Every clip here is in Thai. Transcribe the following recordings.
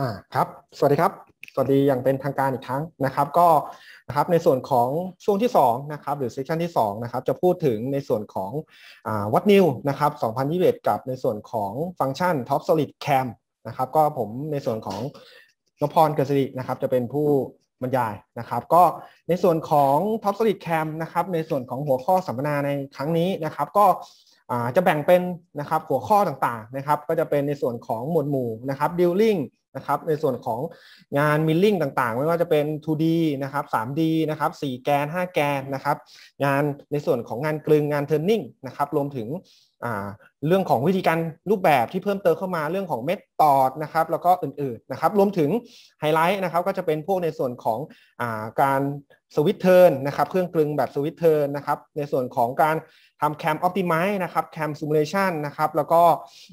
อ่าครับ สวัสดีครับ สวัสดี อย่างเป็นทางการอีกครั้งนะครับ ก็นะครับ ในส่วนของช่วงที่2นะครับ หรือเซสชันที่2นะครับ จะพูดถึงในส่วนของวัดนิวนะครับ2021 กับในส่วนของฟังก์ชัน Top Solid Cam นะครับ ก็ผมในส่วนของนพรเกษรินะครับ จะเป็นผู้บรรยายนะครับ ก็ในส่วนของ Top Solid Cam นะครับ ในส่วนของหัวข้อสัมมนาในครั้งนี้นะครับ ก็จะแบ่งเป็นนะครับหัวข้อต่างๆนะครับ ก็จะเป็นในส่วนของหมวดหมู่นะครับ b u i l i n g นะครับในส่วนของงานมิลลิ่งต่างๆ ไม่ว่าจะเป็น 2D นะครับ 3D นะครับ 4 แกน 5 แกนนะครับงานในส่วนของงานกลึงงานเทอร์นิ่งนะครับรวมถึงเรื่องของวิธีการรูปแบบที่เพิ่มเติมเข้ามาเรื่องของเม็ดตอดนะครับแล้วก็อื่นๆนะครับรวมถึงไฮไลท์นะครับก็จะเป็นพวกในส่วนของอาการสวิตเทิร์นนะครับเครื่องกลึงแบบสวิตเทิร์นนะครับในส่วนของการทำแคมออปติไมซ์นะครับแคมซูมูเลชันนะครับแล้วก็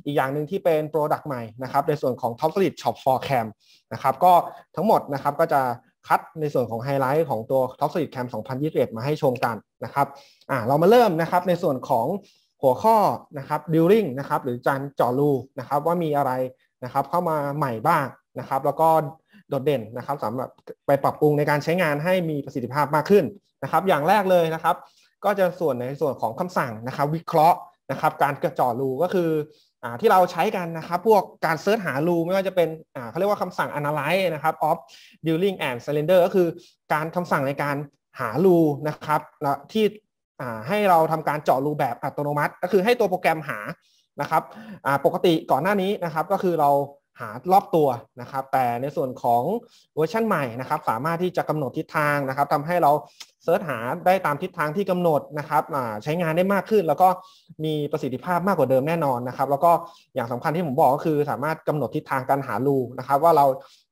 อีกอย่างหนึ่งที่เป็นโปรดักต์ใหม่นะครับในส่วนของท t o ลิ o ช็อปฟอร์แคมป์นะครับก็ทั้งหมดนะครับก็จะคัดในส่วนของไฮไลท์ของตัวอ o p Solid Cam 2021 มาให้ชมกันนะครับอ่าเรามาเริ่มนะครับในส่วนของหัวข้อนะครับดิวริงนะครับหรือจานจอรูนะครับว่ามีอะไรนะครับเข้ามาใหม่บ้างนะครับแล้วก็โดดเด่นนะครับสำหรับไปปรับปรุงในการใช้งานให้มีประสิทธิภาพมากขึ้นนะครับ อย่างแรกเลยนะครับ ก็จะส่วนในส่วนของคำสั่งนะครับวิเคราะห์นะครับ การกระจอรูก็คือที่เราใช้กันนะครับ พวกการเซิร์ชหารูไม่ว่าจะเป็นเขาเรียกว่าคำสั่ง analyze นะครับ of d r i l l i n g and cylinder ก็คือการคำสั่งในการหารูนะครับที่ให้เราทำการเจาะรูแบบอัตโนมัติ ก็คือให้ตัวโปรแกรมหานะครับปกติก่อนหน้านี้นะครับก็คือเราหารอบตัวนะครับ แต่ในส่วนของเวอร์ชันใหม่นะครับสามารถที่จะ กำหนดทิศทางนะครับทำให้เราเสิร์ชหาได้ตามทิศทางที่กำหนดนะครับใช้งานได้มากขึ้นแล้วก็มีประสิทธิภาพมากกว่าเดิมแน่นอนนะครับแล้วก็อย่างสำคัญที่ผมบอกก็คือสามารถกำหนดทิศทางการหารูนะครับว่าเรา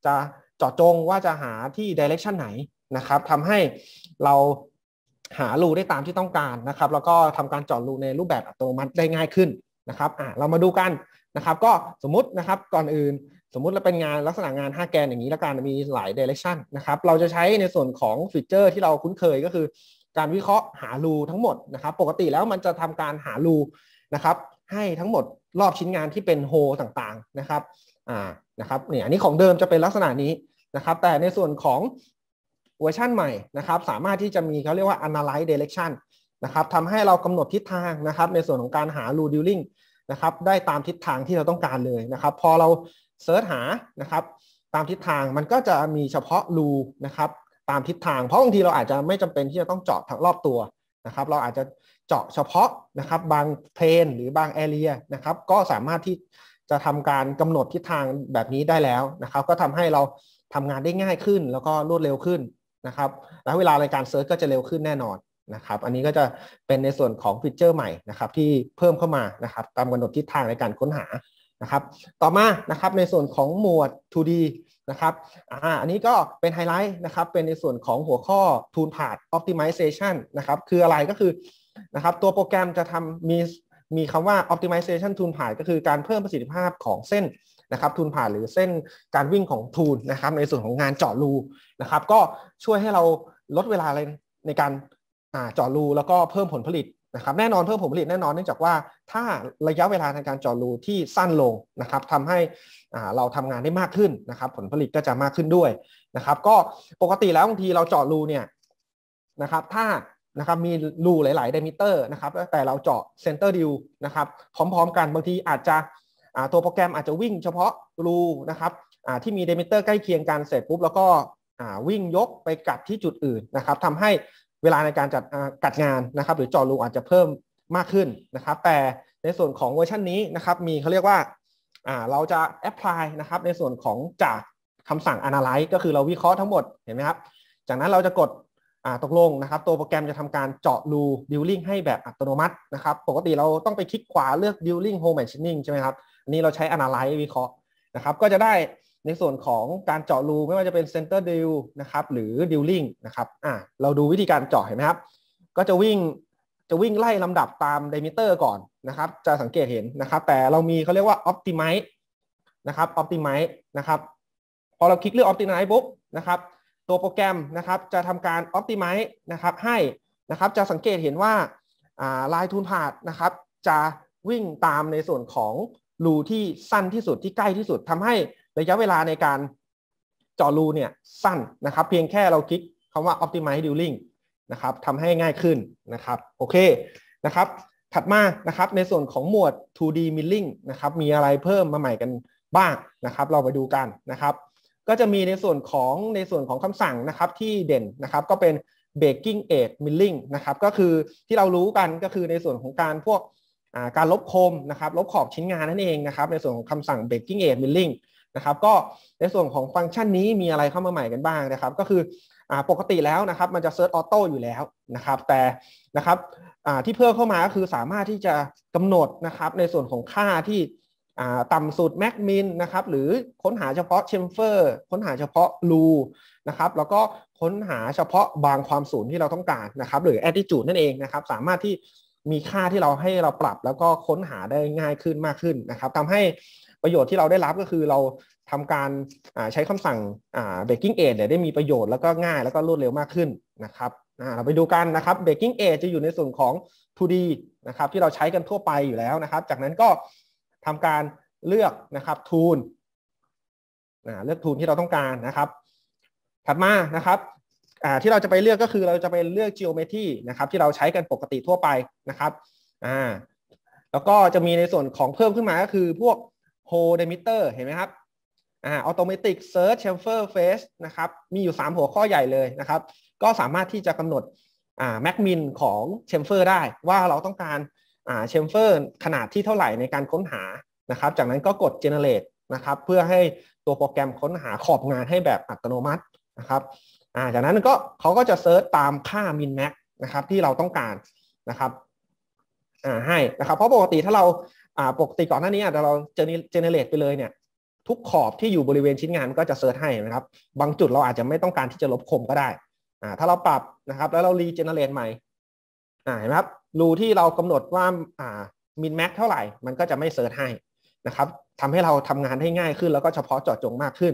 จะเจาะจงว่าจะหาที่ดิเรกชันไหนนะครับทำให้เราหารูได้ตามที่ต้องการนะครับ แล้วก็ทำการเจาะรูในรูปแบบอัตโนมัติได้ง่ายขึ้นนะครับเรามาดูกันนะครับก็สมมตินะครับก่อนอื่นสมมุติเราเป็นงานลักษณะงาน 5แกนอย่างนี้แล้วกันมีหลาย direction นะครับเราจะใช้ในส่วนของฟีเจอร์ที่เราคุ้นเคยก็คือการวิเคราะห์หารูทั้งหมดนะครับปกติแล้วมันจะทำการหารูนะครับให้ทั้งหมดรอบชิ้นงานที่เป็นโฮต่างๆนะครับอ่านะครับเนี่ยอันนี้ของเดิมจะเป็นลักษณะนี้นะครับแต่ในส่วนของเวอร์ชันใหม่นะครับสามารถที่จะมีเขาเรียกว่า analyze direction นะครับทำให้เรากำหนดทิศทางนะครับในส่วนของการหารูดิลลิ่งนะครับได้ตามทิศทางที่เราต้องการเลยนะครับพอเราเซิร์ชหานะครับตามทิศทางมันก็จะมีเฉพาะรูนะครับตามทิศทางเพราะบางทีเราอาจจะไม่จำเป็นที่จะต้องเจาะทั้งรอบตัวนะครับเราอาจจะเจาะเฉพาะนะครับบางเพลนหรือบางแอเรียนะครับก็สามารถที่จะทำการกำหนดทิศทางแบบนี้ได้แล้วนะครับก็ทำให้เราทำงานได้ง่ายขึ้น แล้วก็รวดเร็วขึ้นนะครับและเวลาในการเซิร์ชก็จะเร็วขึ้นแน่นอนนะครับอันนี้ก็จะเป็นในส่วนของฟีเจอร์ใหม่นะครับที่เพิ่มเข้ามานะครับตามกำหนดทิศทางในการค้นหานะครับต่อมานะครับในส่วนของหมวด 2D นะครับอ่าอันนี้ก็เป็นไฮไลท์นะครับเป็นในส่วนของหัวข้อ Tool Path Optimization นะครับคืออะไรก็คือนะครับตัวโปรแกรมจะทำมีมีคำว่า optimization tool path ก็คือการเพิ่มประสิทธิภาพของเส้นนะครับทูลผ่านหรือเส้นการวิ่งของทูลนะครับในส่วนของงานเจาะรูนะครับก็ช่วยให้เราลดเวลาในการเจาะรู แล้วก็เพิ่มผลผลิตนะครับแน่นอนเพิ่มผลผลิตแน่นอนเนื่องจากว่าถ้าระยะเวลาในการเจาะรู ที่สั้นลงนะครับทำให้เราทำงานได้มากขึ้นนะครับผลผลิตก็จะมากขึ้นด้วยนะครับก็ปกติแล้วบางทีเราเจาะรูเนี่ยนะครับถ้านะครับมีรู หลายๆไดมิเตอร์นะครับแต่เราเจาะเซนเตอร์ดิวนะครับพร้อมๆกัน บางทีอาจจะตัวโปรแกรมอาจจะวิ่งเฉพาะ รูนะครับที่มีไดมิเตอร์ใกล้เคียงกันเสร็จปุ๊บแล้วก็วิ่งยกไปกัดที่จุดอื่นนะครับทำใหเวลาในการจัดกัดงานนะครับหรือเจาะรูอาจจะเพิ่มมากขึ้นนะครับ แต่ในส่วนของเวอร์ชันนี้นะครับมีเขาเรียกว่าเราจะแอพพลายนะครับในส่วนของจากคำสั่ง analyze ก็คือเราวิเคราะห์ทั้งหมดเห็นไหมครับจากนั้นเราจะกดตกลงนะครับ ตัวโปรแกรมจะทำการเจาะรูดิวลิงให้แบบอัตโนมัตินะครับ ปกติเราต้องไปคลิกขวาเลือกดิวลิงโฮมแมชชิ่งใช่ไหมครับอันนี้เราใช้ analyze วิเคราะห์นะครับก็จะได้ในส่วนของการเจาะรูไม่ว่าจะเป็นเซนเตอร์ดิวนะครับหรือดิลลิงนะครับอ่าเราดูวิธีการเจาะเห็นไหมครับ ก็จะวิ่ง จะวิ่งไล่ลำดับตามไดมิเตอร์ก่อนนะครับ จะสังเกตเห็นนะครับ แต่เรามีเขาเรียกว่าอ p ติ m ม z ์นะครับอ p ติ m ม z ์นะครับพอเราคลิกเลือกอ p ติ m ม z ์ปุ๊บนะครับตัวโปรแกรมนะครับจะทำการอ p ติ m ม z ์นะครับให้นะครับจะสังเกตเห็นว่าลายทูนพาดนะครับจะวิ่งตามในส่วนของรูที่สั้นที่สุดที่ใกล้ที่สุดทำให้ระยะเวลาในการจอรูเนี่ยสั้นนะครับ เพียงแค่เราคลิกคำว่า optimize drilling นะครับทำให้ง่ายขึ้นนะครับโอเคนะครับถัดมานะครับในส่วนของหมวด 2D milling นะครับมีอะไรเพิ่มมาใหม่กันบ้างนะครับ เราไปดูกันนะครับ ก็จะมีในส่วนของในส่วนของคำสั่งนะครับที่เด่นนะครับก็เป็น baking a g d milling นะครับก็คือที่เรารู้กันก็คือในส่วนของการพวกการลบคมนะครับลบขอบชิ้นงานนั่นเองนะครับ ในส่วนของคำสั่ง baking a g d milling นะครับก็ในส่วนของฟังก์ชันนี้มีอะไรเข้ามาใหม่กันบ้างนะครับก็คือปกติแล้วนะครับมันจะเซิร์ชออโต้อยู่แล้วนะครับแต่นะครับที่เพิ่มเข้ามาก็คือสามารถที่จะกำหนดนะครับในส่วนของค่าที่ต่ำสุดแม็กมินนะครับหรือค้นหาเฉพาะเชมเฟอร์ ค้นหาเฉพาะรูนะครับแล้วก็ค้นหาเฉพาะบางความสูงที่เราต้องการนะครับหรือแอติจูดนั่นเองนะครับสามารถที่มีค่าที่เราให้เราปรับแล้วก็ค้นหาได้ง่ายขึ้นมากขึ้นนะครับทำให้ประโยชน์ที่เราได้รับก็คือเราทำการใช้คำสั่งเบ e ก k ิ้งเอทเนี่ยได้มีประโยชน์แล้วก็ง่ายแล้วก็รวดเร็วมากขึ้นนะครับเราไปดูกันนะครับเบ e ก k ิ้งเอทจะอยู่ในส่วนของ to d นะครับ ที่เราใช้กันทั่วไปอยู่แล้วนะครับ จากนั้นก็ทำการเลือกนะครับทูลเลือกทูลที่เราต้องการนะครับถัดมานะครับที่เราจะไปเลือกก็คือเราจะไปเลือก geometry นะครับ ที่เราใช้กันปกติทั่วไปนะครับแล้วก็จะมีในส่วนของเพิ่มขึ้นมาก็คือพวกโฮเดมิเตอร์เห็นไหมครับ อ่า ออโตเมติกเซิร์ชแชมเฟอร์เฟสนะครับ มีอยู่ 3 หัวข้อใหญ่เลยนะครับ ก็สามารถที่จะกำหนด อ่าแม็กมินของแชมเฟอร์ได้ว่าเราต้องการ อ่าแชมเฟอร์ขนาดที่เท่าไหร่ในการค้นหา นะครับ จากนั้นก็กด generate นะครับ เพื่อให้ตัวโปรแกรมค้นหาขอบงานให้แบบอัตโนมัตินะครับ อ่า จากนั้นก็เขาก็จะเซิร์ชตามค่ามินแม็กนะครับที่เราต้องการนะครับ อ่าให้นะครับ เพราะปกติถ้าเรา่าปกติก่อนหน้านี้แต่เราเจเนเรตไปเลยเนี่ย ทุกขอบที่อยู่บริเวณชิ้นงานก็จะเซิร์ชให้นะครับบางจุดเราอาจจะไม่ต้องการที่จะลบคมก็ได้อ่าถ้าเราปรับนะครับ แล้วเรารีเจเนเรตใหม่อ่าเห็นไหมครับรูที่เรากำหนดว่าอ่ามินแม็กเท่าไหร่มันก็จะไม่เซิร์ชให้นะครับทำให้เราทำงานได้ง่ายขึ้นแล้วก็เฉพาะเจาะจงมากขึ้น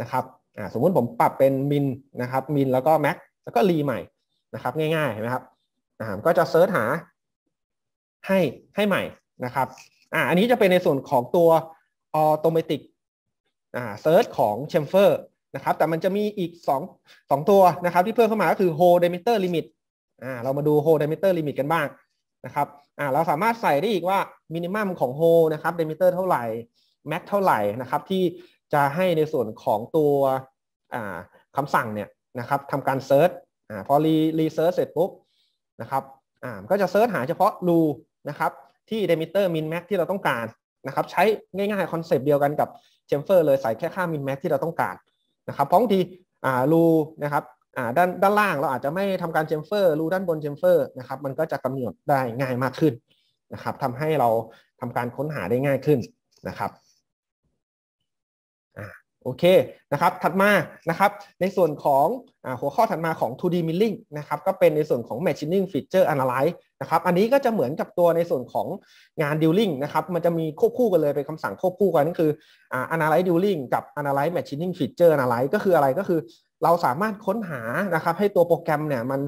นะครับอ่าสมมุติผมปรับเป็นมินนะครับมินแล้วก็แม็กแล้วก็รีใหม่นะครับ ง่ายๆเห็นไหมครับอ่าก็จะเซิร์ชหาให้ให้ใหม่นะครับอันนี้จะเป็นในส่วนของตัวออโตเมติกเซิร์ชของเชมเฟอร์นะครับ แต่มันจะมีอีก2 2ตัวนะครับที่เพิ่มเข้ามาก็คือโ h o l e diameter limit อ่าเรามาดูโ h o l e diameter limit กันบ้างนะครับอ่าเราสามารถใส่ได้อีกว่า minimum ของโ h o l e นะครับ diameter เท่าไหร่ max เท่าไหร่นะครับ ที่จะให้ในส่วนของตัวอ่าคำสั่งเนี่ยนะครับทำการเซิร์ชอ่าพอรีรีเซิร์ชเสร็จปุ๊บนะครับอ่าก็จะเซิร์ชหาเฉพาะรูนะครับที่เดมิเตอร์มินแม็กที่เราต้องการนะครับใช้ง่ายๆคอนเซปต์เดียวกันกับเชมเฟอร์เลยใส่แค่ค่ามินแม็กที่เราต้องการนะครับเพราะทีง่ีรูนะครับด้านด้านล่างเราอาจจะไม่ทำการเชมเฟอร์ รูด้านบนเชมเฟอร์นะครับมันก็จะกำหนดได้ง่ายมากขึ้นนะครับทำให้เราทำการค้นหาได้ง่ายขึ้นนะครับโอเคนะครับถัดมานะครับในส่วนของอหัวข้อถัดมาของ 2D milling นะครับก็เป็นในส่วนของ machining feature analyze นะครับอันนี้ก็จะเหมือนกับตัวในส่วนของงาน dealing นะครับมันจะมีควบคู่กันเลยเป็นคำสั่งควบคู่กันนั่นคือ analyze dealing กับ analyze machining feature analyze ก็คืออะไรก็คือ เราสามารถค้นหานะครับให้ตัวโปรแกรมเนี่ยมัน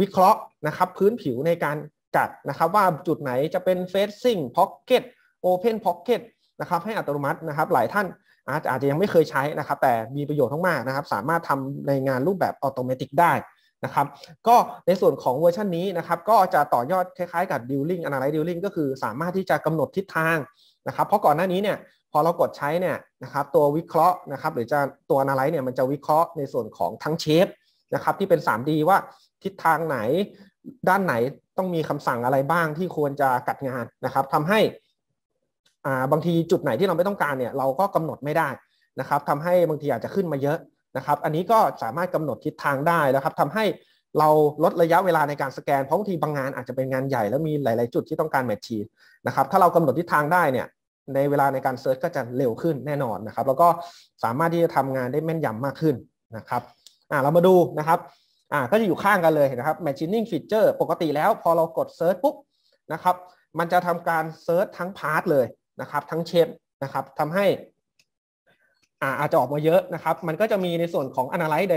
วิเคราะห์นะครับพื้นผิวในการกัดนะครับว่าจุดไหนจะเป็น facing pocket open pocket นะครับให้อัตโนมัตินะครับหลายท่านอาจจะยังไม่เคยใช้นะครับแต่มีประโยชน์มากๆนะครับสามารถทำในงานรูปแบบอัตโนมัติได้นะครับก็ในส่วนของเวอร์ชันนี้นะครับก็จะต่อยอดคล้ายๆ กับดิวลิงอนาล l y z e ดิ a l i งก็คือสามารถที่จะกำหนดทิศทางนะครับ เพราะก่อนหน้านี้เนี่ยพอเรากดใช้เนี่ยนะครับตัววิเคราะห์นะครับหรือจะตัว a นา l y z e เนี่ยมันจะวิเคราะห์ในส่วนของทั้งเชฟนะครับที่เป็น 3D ว่าทิศทางไหน ด้านไหนต้องมีคำสั่งอะไรบ้างที่ควรจะกัดงานนะครับทำให้บางทีจุดไหนที่เราไม่ต้องการเนี่ยเราก็กำหนดไม่ได้นะครับทำให้บางทีอาจจะขึ้นมาเยอะนะครับอันนี้ก็สามารถกำหนดทิศทางได้นะครับทำให้เราลดระยะเวลาในการสแกนเพราะบางทีบางงานอาจจะเป็นงานใหญ่แล้วมีหลาย ๆ จุดที่ต้องการแมทชีนะครับถ้าเรากำหนดทิศทางได้เนี่ยในเวลาในการเซิร์ชก็จะเร็วขึ้นแน่นอนนะครับ แล้วก็สามารถที่จะทำงานได้แม่นยำมากขึ้นนะครับอ่าเรามาดูนะครับอ่าก็จะอยู่ข้างกันเลยนะครับ m a ี c h i n g feature ปกติแล้ว พอเรากดเซิร์ชปุ๊บนะครับมันจะทำการเซิร์ชทั้งพาร์ทเลยนะครับ ทั้งเชฟนะครับทำให้อาจจะออกมาเยอะนะครับ มันก็จะมีในส่วนของ analyze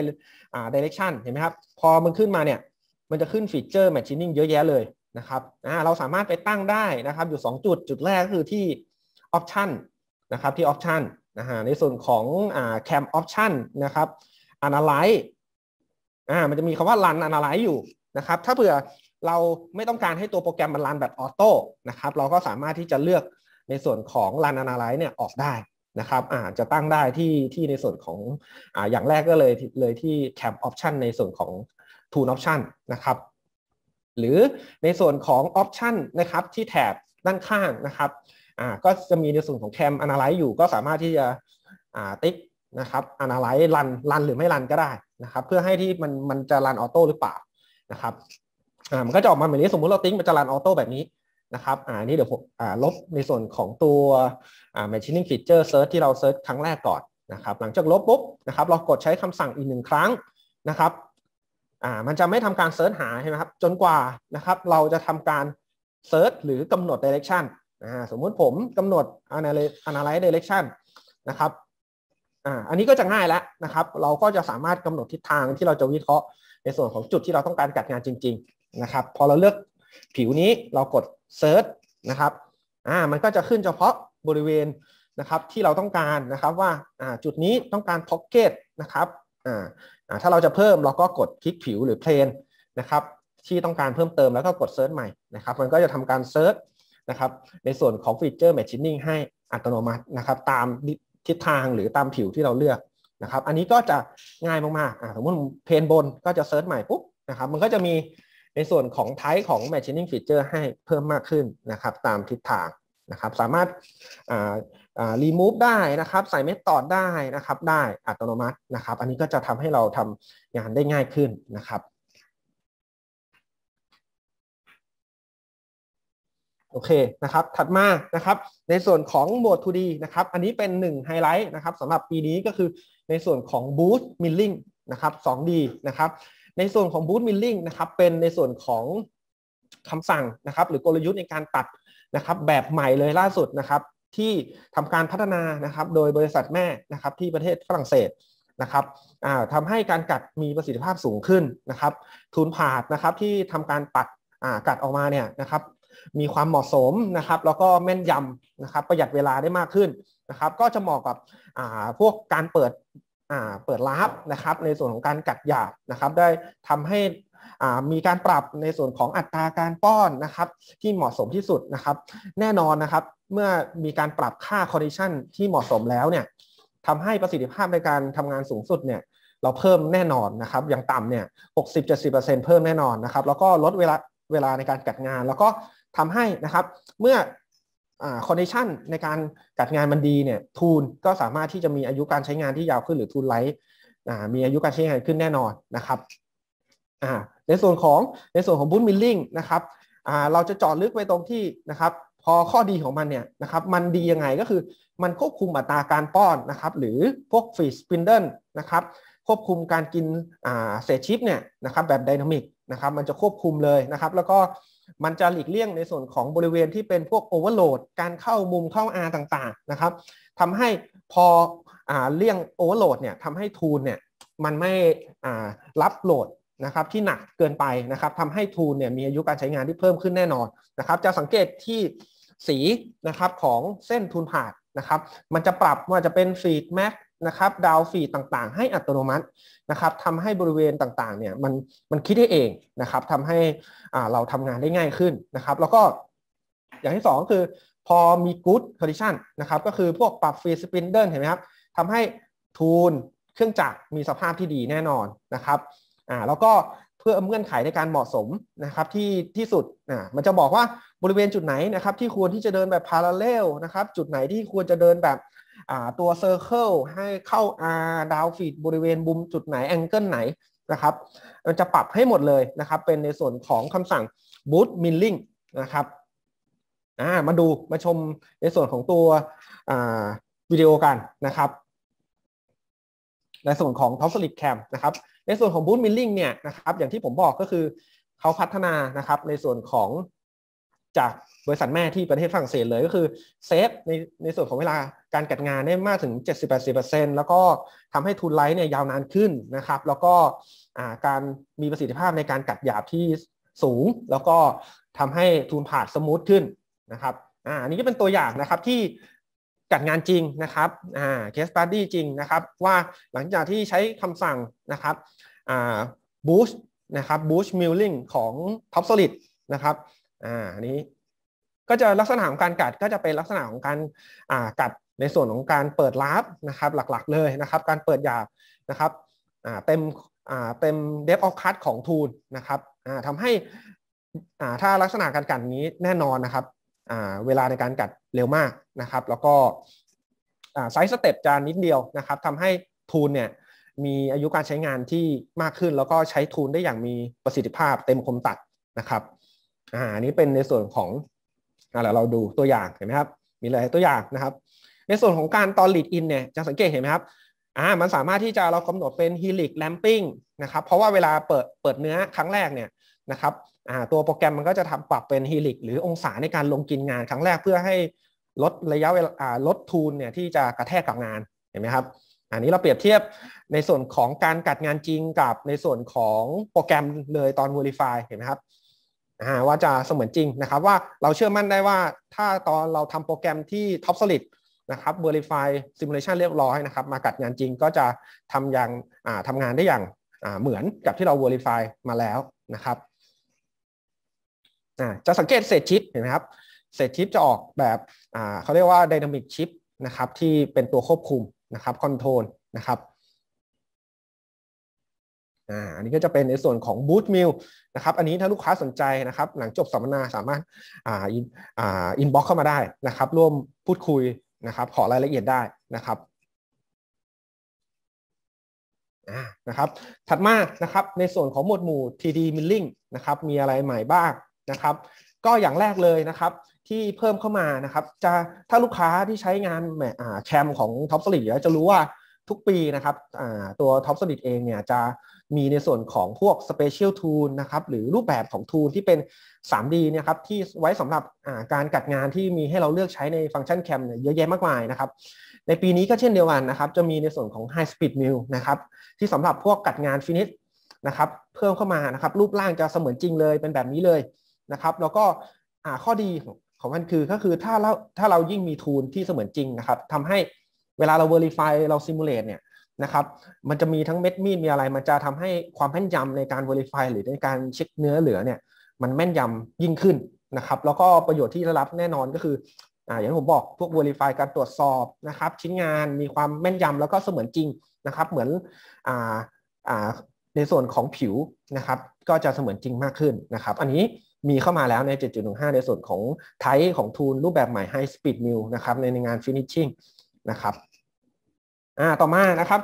direction เห็นไหมครับ พอมันขึ้นมาเนี่ยมันจะขึ้นฟีเจอร์ machining เยอะแยะเลยนะครับเราสามารถไปตั้งได้นะครับอยู่ 2 จุดจุดแรกก็คือที่ option นะครับที่ option นะฮะในส่วนของ cam option นะครับ analyze อ่ามันจะมีคำว่า run analyze อยู่นะครับ ถ้าเผื่อเราไม่ต้องการให้ตัวโปรแกรมมันรันแบบออโต้นะครับ เราก็สามารถที่จะเลือกในส่วนของ run analyze เนี่ย ออกได้นะครับอาจจะตั้งได้ที่ที่ในส่วนของออย่างแรกก็เลยเลยที่ cap option ในส่วนของ tool option นะครับหรือในส่วนของ option นะครับ ที่แถบด้านข้างนะครับก็จะมีในส่วนของ cam analyze อยู่ก็สามารถที่จะติ๊กนะครับ analyze run run หรือไม่ run ก็ได้นะครับเพื่อให้ที่มันมันจะ run auto หรือเปล่านะครับมันก็จะออกมาแบบนี้สมมติเราติ๊กมันจะรันออโต้แบบนี้นะครับ อ่านี่เดี๋ยวผมอ่าลบในส่วนของตัวอ่า machining feature search ที่เรา search ครั้งแรกก่อนนะครับ หลังจากลบปุ๊บนะครับ เรากดใช้คำสั่งอีกหนึ่งครั้งนะครับอ่ามันจะไม่ทำการ search หาใช่ไหมครับ จนกว่านะครับ เราจะทำการ search หรือกำหนด direction อ่าสมมุติผมกำหนด analyze direction นะครับอ่าอันนี้ก็จะง่ายแล้วนะครับ เราก็จะสามารถกำหนดทิศทางที่เราจะวิเคราะห์ในส่วนของจุดที่เราต้องการจัดงานจริงๆนะครับ พอเราเลือกผิวนี้เรากดเซิร์ชนะครับ อ่ามันก็จะขึ้นเฉพาะบริเวณนะครับที่เราต้องการนะครับว่า อ่าจุดนี้ต้องการพ็อกเก็ตนะครับอ่าถ้าเราจะเพิ่มเราก็กดคลิกผิวหรือเพลนนะครับที่ต้องการเพิ่มเติมแล้วก็กดเซิร์ชใหม่นะครับมันก็จะทำการเซิร์ชนะครับในส่วนของฟีเจอร์แมชชีนนิ่งให้อัตโนมัตินะครับ ตามทิศทางหรือตามผิวที่เราเลือกนะครับอันนี้ก็จะง่ายมากๆสมมติเพนบนก็จะเซิร์ชใหม่ปุ๊บนะครับมันก็จะมีในส่วนของไทป์ของ m a c h i n g feature ให้เพิ่มมากขึ้นนะครับ ตามทิศทางนะครับสามารถรีมูฟได้นะครับใส่เมตอดได้นะครับ ได้อัตโนมัตินะครับ อันนี้ก็จะทำให้เราทำงานได้ง่ายขึ้นนะครับโอเคนะครับ ถัดมานะครับ ในส่วนของโหมด 2D นะครับ อันนี้เป็น 1ไฮไลท์นะครับสำหรับปีนี้ก็คือในส่วนของ Boost Milling นะครับ 2D นะครับในส่วนของบูตมิลลิงนะครับเป็นในส่วนของคำสั่งนะครับ หรือกลยุทธ์ในการตัดนะครับแบบใหม่เลยล่าสุดนะครับ ที่ทำการพัฒนานะครับโดยบริษัทแม่นะครับที่ประเทศฝรั่งเศสนะครับทำให้การกัดมีประสิทธิภาพสูงขึ้นนะครับทุนผาดนะครับที่ทำการตัดกัดออกมาเนี่ยนะครับมีความเหมาะสมนะครับ แล้วก็แม่นยำนะครับ ประหยัดเวลาได้มากขึ้นนะครับ ก็จะเหมาะกับพวกการเปิดเปิดรับนะครับในส่วนของการกัดหยาบนะครับ ได้ทำให้มีการปรับในส่วนของอัตราการป้อนนะครับ ที่เหมาะสมที่สุดนะครับแน่นอนนะครับ เมื่อมีการปรับค่าคอนดิชันที่เหมาะสมแล้วเนี่ยทำให้ประสิทธิภาพในการทำงานสูงสุดเนี่ย เราเพิ่มแน่นอนนะครับอย่างต่ำเนี่ยหกสิเปอร์เซ็นเพิ่มแน่นอนนะครับ แล้วก็ลดเวลาเวลาในการกัดงาน แล้วก็ทำให้นะครับเมื่อคอนดิชันในการจัดงานมันดีเนี่ยทูลก็สามารถที่จะมีอายุการใช้งานที่ยาวขึ้นหรือทูลไลท์มีอายุการใช้งานขึ้นแน่นอนนะครับในส่วนของในส่วนของบูนมิลลิ่งนะครับเราจะจอดลึกไปตรงที่นะครับ พอข้อดีของมันเนี่ยนะครับมันดียังไงก็คือมันควบคุมอัตราการป้อนนะครับ หรือพวกฟีดสปินเดิลนะครับควบคุมการกินเศษชิปเนี่ยนะครับแบบไดนามิกนะครับมันจะควบคุมเลยนะครับแล้วก็มันจะหลีกเลี่ยงในส่วนของบริเวณที่เป็นพวกโอเวอร์โหลดการเข้ามุมเข้าอาต่างๆนะครับทำให้พออเลี่ยงโอเวอร์โหลดเนี่ยทำให้ทูนเนี่ยมันไม่รับโหลดนะครับที่หนักเกินไปนะครับทำให้ทูนเนี่ยมีอายุการใช้งานที่เพิ่มขึ้นแน่นอนนะครับ จะสังเกตที่สีนะครับของเส้นทูนผาดนะครับมันจะปรับว่าจะเป็นฟีดแม็กนะครับดาวฟีดต่างๆ ให้อัตโนมัตินะครับทำให้บริเวณต่างๆเนี่ยมันมันคิดได้เองนะครับทำให้เราทำงานได้ง่ายขึ้นนะครับ แล้วก็ อย่างที่2คือพอมีกู๊ดคอ n d i t i o นะครับก็คือพวกปรับฟีสปินเดิลเห็นไหมครับทำให้ทูลเครื่องจักรมีสภาพที่ดีแน่นอนนะครับอ่าแล้วก็เพื่อเงื่อนไขในการเหมาะสมนะครับที่ที่สุดอ่ามันจะบอกว่าบริเวณจุดไหนนะครับที่ควรที่จะเดินแบบพาราเลลนะครับจุดไหนที่ควรจะเดินแบบตัวเซอร์เคิลให้เข้า R ดาวฟีดบริเวณบุมจุดไหนแองเกิลไหนนะครับมันจะปรับให้หมดเลยนะครับ เป็นในส่วนของคำสั่ง boot milling นะครับ มาดูมาชมในส่วนของตัววิดีโอกันนะครับ ในส่วนของ t o p s l i p Cam นะครับ ในส่วนของ Boot Milling เนี่ยนะครับอย่างที่ผมบอกก็คือเขาพัฒนานะครับในส่วนของจากบริษัทแม่ที่ประเทศฝรั่งเศสเลยก็คือเซฟในในส่วนของเวลาการกัดงานได้มากถึง 70-80%แล้วก็ทำให้ทุนไลท์เนี่ยยาวนานขึ้นนะครับ แล้วก็การมีประสิทธิภาพในการกัดหยาบที่สูง แล้วก็ทำให้ทุนผ่านสมูทขึ้นนะครับอ่าันนี้ก็เป็นตัวอย่างนะครับที่กัดงานจริงนะครับอ่าเคสตัดดี้จริงนะครับว่าหลังจากที่ใช้คำสั่งนะครับอ่าบูชนะครับบูชมิลลิงของท็อปโซลิดนะครับอ่าอันนี้ก็จะลักษณะของการกัดก็จะเป็นลักษณะของการอ่ากัดในส่วนของการเปิดลับนะครับ หลักๆเลยนะครับ การเปิดหยาบนะครับอ่าเต็มอ่าเต็มเดฟออฟคัตของทูลนะครับอ่าทำให้อ่าถ้าลักษณะการกัดนี้แน่นอนนะครับอ่าเวลาในการกัดเร็วมากนะครับ แล้วก็อ่าไซส์สเต็ปจานนิดเดียวนะครับทำให้ทูลเนี่ยมีอายุการใช้งานที่มากขึ้นแล้วก็ใช้ทูลได้อย่างมีประสิทธิภาพ เต็มคมตัดนะครับอ่านี้เป็นในส่วนของอ่าเราดูตัวอย่างเห็นไหมครับ มีหลายตัวอย่างนะครับ ในส่วนของการตอนลีดอินเนี่ย จะสังเกตเห็นไหมครับ อ่า มันสามารถที่จะเรากำหนดเป็นฮีลิกแลมปิ้งนะครับ เพราะว่าเวลาเปิดเปิดเนื้อครั้งแรกเนี่ยนะครับ อ่า ตัวโปรแกรมมันก็จะทำปรับเป็นฮีลิกหรือองศาในการลงกินงานครั้งแรกเพื่อให้ลดระยะเวลาอ่าลดทูนเนี่ยที่จะกระแทกกับงานเห็นไหมครับ อันนี้เราเปรียบเทียบในส่วนของการกัดงานจริงกับในส่วนของโปรแกรมเลยตอนว v ล r ฟ f y เห็นไหมครับว่าจะเสมือนจริงนะครับว่าเราเชื่อมั่นได้ว่าถ้าตอนเราทำโปรแกรมที่ท็อปสลิดนะครับเอร์ริฟายซิมูเลชันเรียบร้อยนะครับมากัดงานจริงก็จะทำอย่างทำงานได้อย่างเหมือนกับที่เราเอร์ริฟายมาแล้วนะครับ จะสังเกตเศษชิปเห็นไหมครับเศษชิป จะออกแบบเขาเรียกว่าดินามิกชิปนะครับที่เป็นตัวควบคุมนะครับคอนโทรลนะครับอันนี้ก็จะเป็นในส่วนของบูธมิลนะครับ อันนี้ถ้าลูกค้าสนใจนะครับหลังจบสัมมนาสามารถอ่าอ่าอินบ็อกเข้ามาได้นะครับร่วมพูดคุยนะครับขอรายละเอียดได้นะครับนะครับถัดมานะครับในส่วนของหมวดหมู่ TD Milling นะครับมีอะไรใหม่บ้างนะครับ ก็อย่างแรกเลยนะครับที่เพิ่มเข้ามานะครับจะถ้าลูกค้าที่ใช้งานแชมคมของท็อปสลิดจะรู้ว่าทุกปีนะครับตัวท็อปสลิดเองเนี่ยจะมีในส่วนของพวก Special Tool นะครับหรือรูปแบบของ Tool ที่เป็น 3D นะครับที่ไว้สำหรับการกัดงานที่มีให้เราเลือกใช้ในฟังก์ชันแคมเยอะแยะมากมายนะครับในปีนี้ก็เช่นเดียวกันนะครับ จะมีในส่วนของ High Speed Mill นะครับที่สำหรับพวกกัดงานฟินิชนะครับ เพิ่มเข้ามานะครับรูปร่างจะเสมือนจริงเลยเป็นแบบนี้เลยนะครับแล้วก็ข้อดีของมันคือก็คือถ้าเราถ้าเรายิ่งมีทูลที่เสมือนจริงนะครับทำให้เวลาเรา v e r i f ฟเราซิมูเลตเนี่ยนะครับ มันจะมีทั้งเม็ดมีดมีอะไร มันจะทำให้ความแม่นยำในการ verify หรือในการเช็คเนื้อเหลือเนี่ย มันแม่นยำยิ่งขึ้นนะครับ แล้วก็ประโยชน์ที่ได้รับแน่นอนก็คืออ่าอย่างผมบอก พวก verify การตรวจสอบนะครับ ชิ้นงานมีความแม่นยำแล้วก็เสมือนจริงนะครับ เหมือนอ่าอ่าในส่วนของผิวนะครับ ก็จะเสมือนจริงมากขึ้นนะครับ อันนี้มีเข้ามาแล้วใน7.15ในส่วนของไทป์ของทูลรูปแบบใหม่ High Speed Mill นะครับ ในงาน Finishing นะครับอ่า ต่อมา นะครับ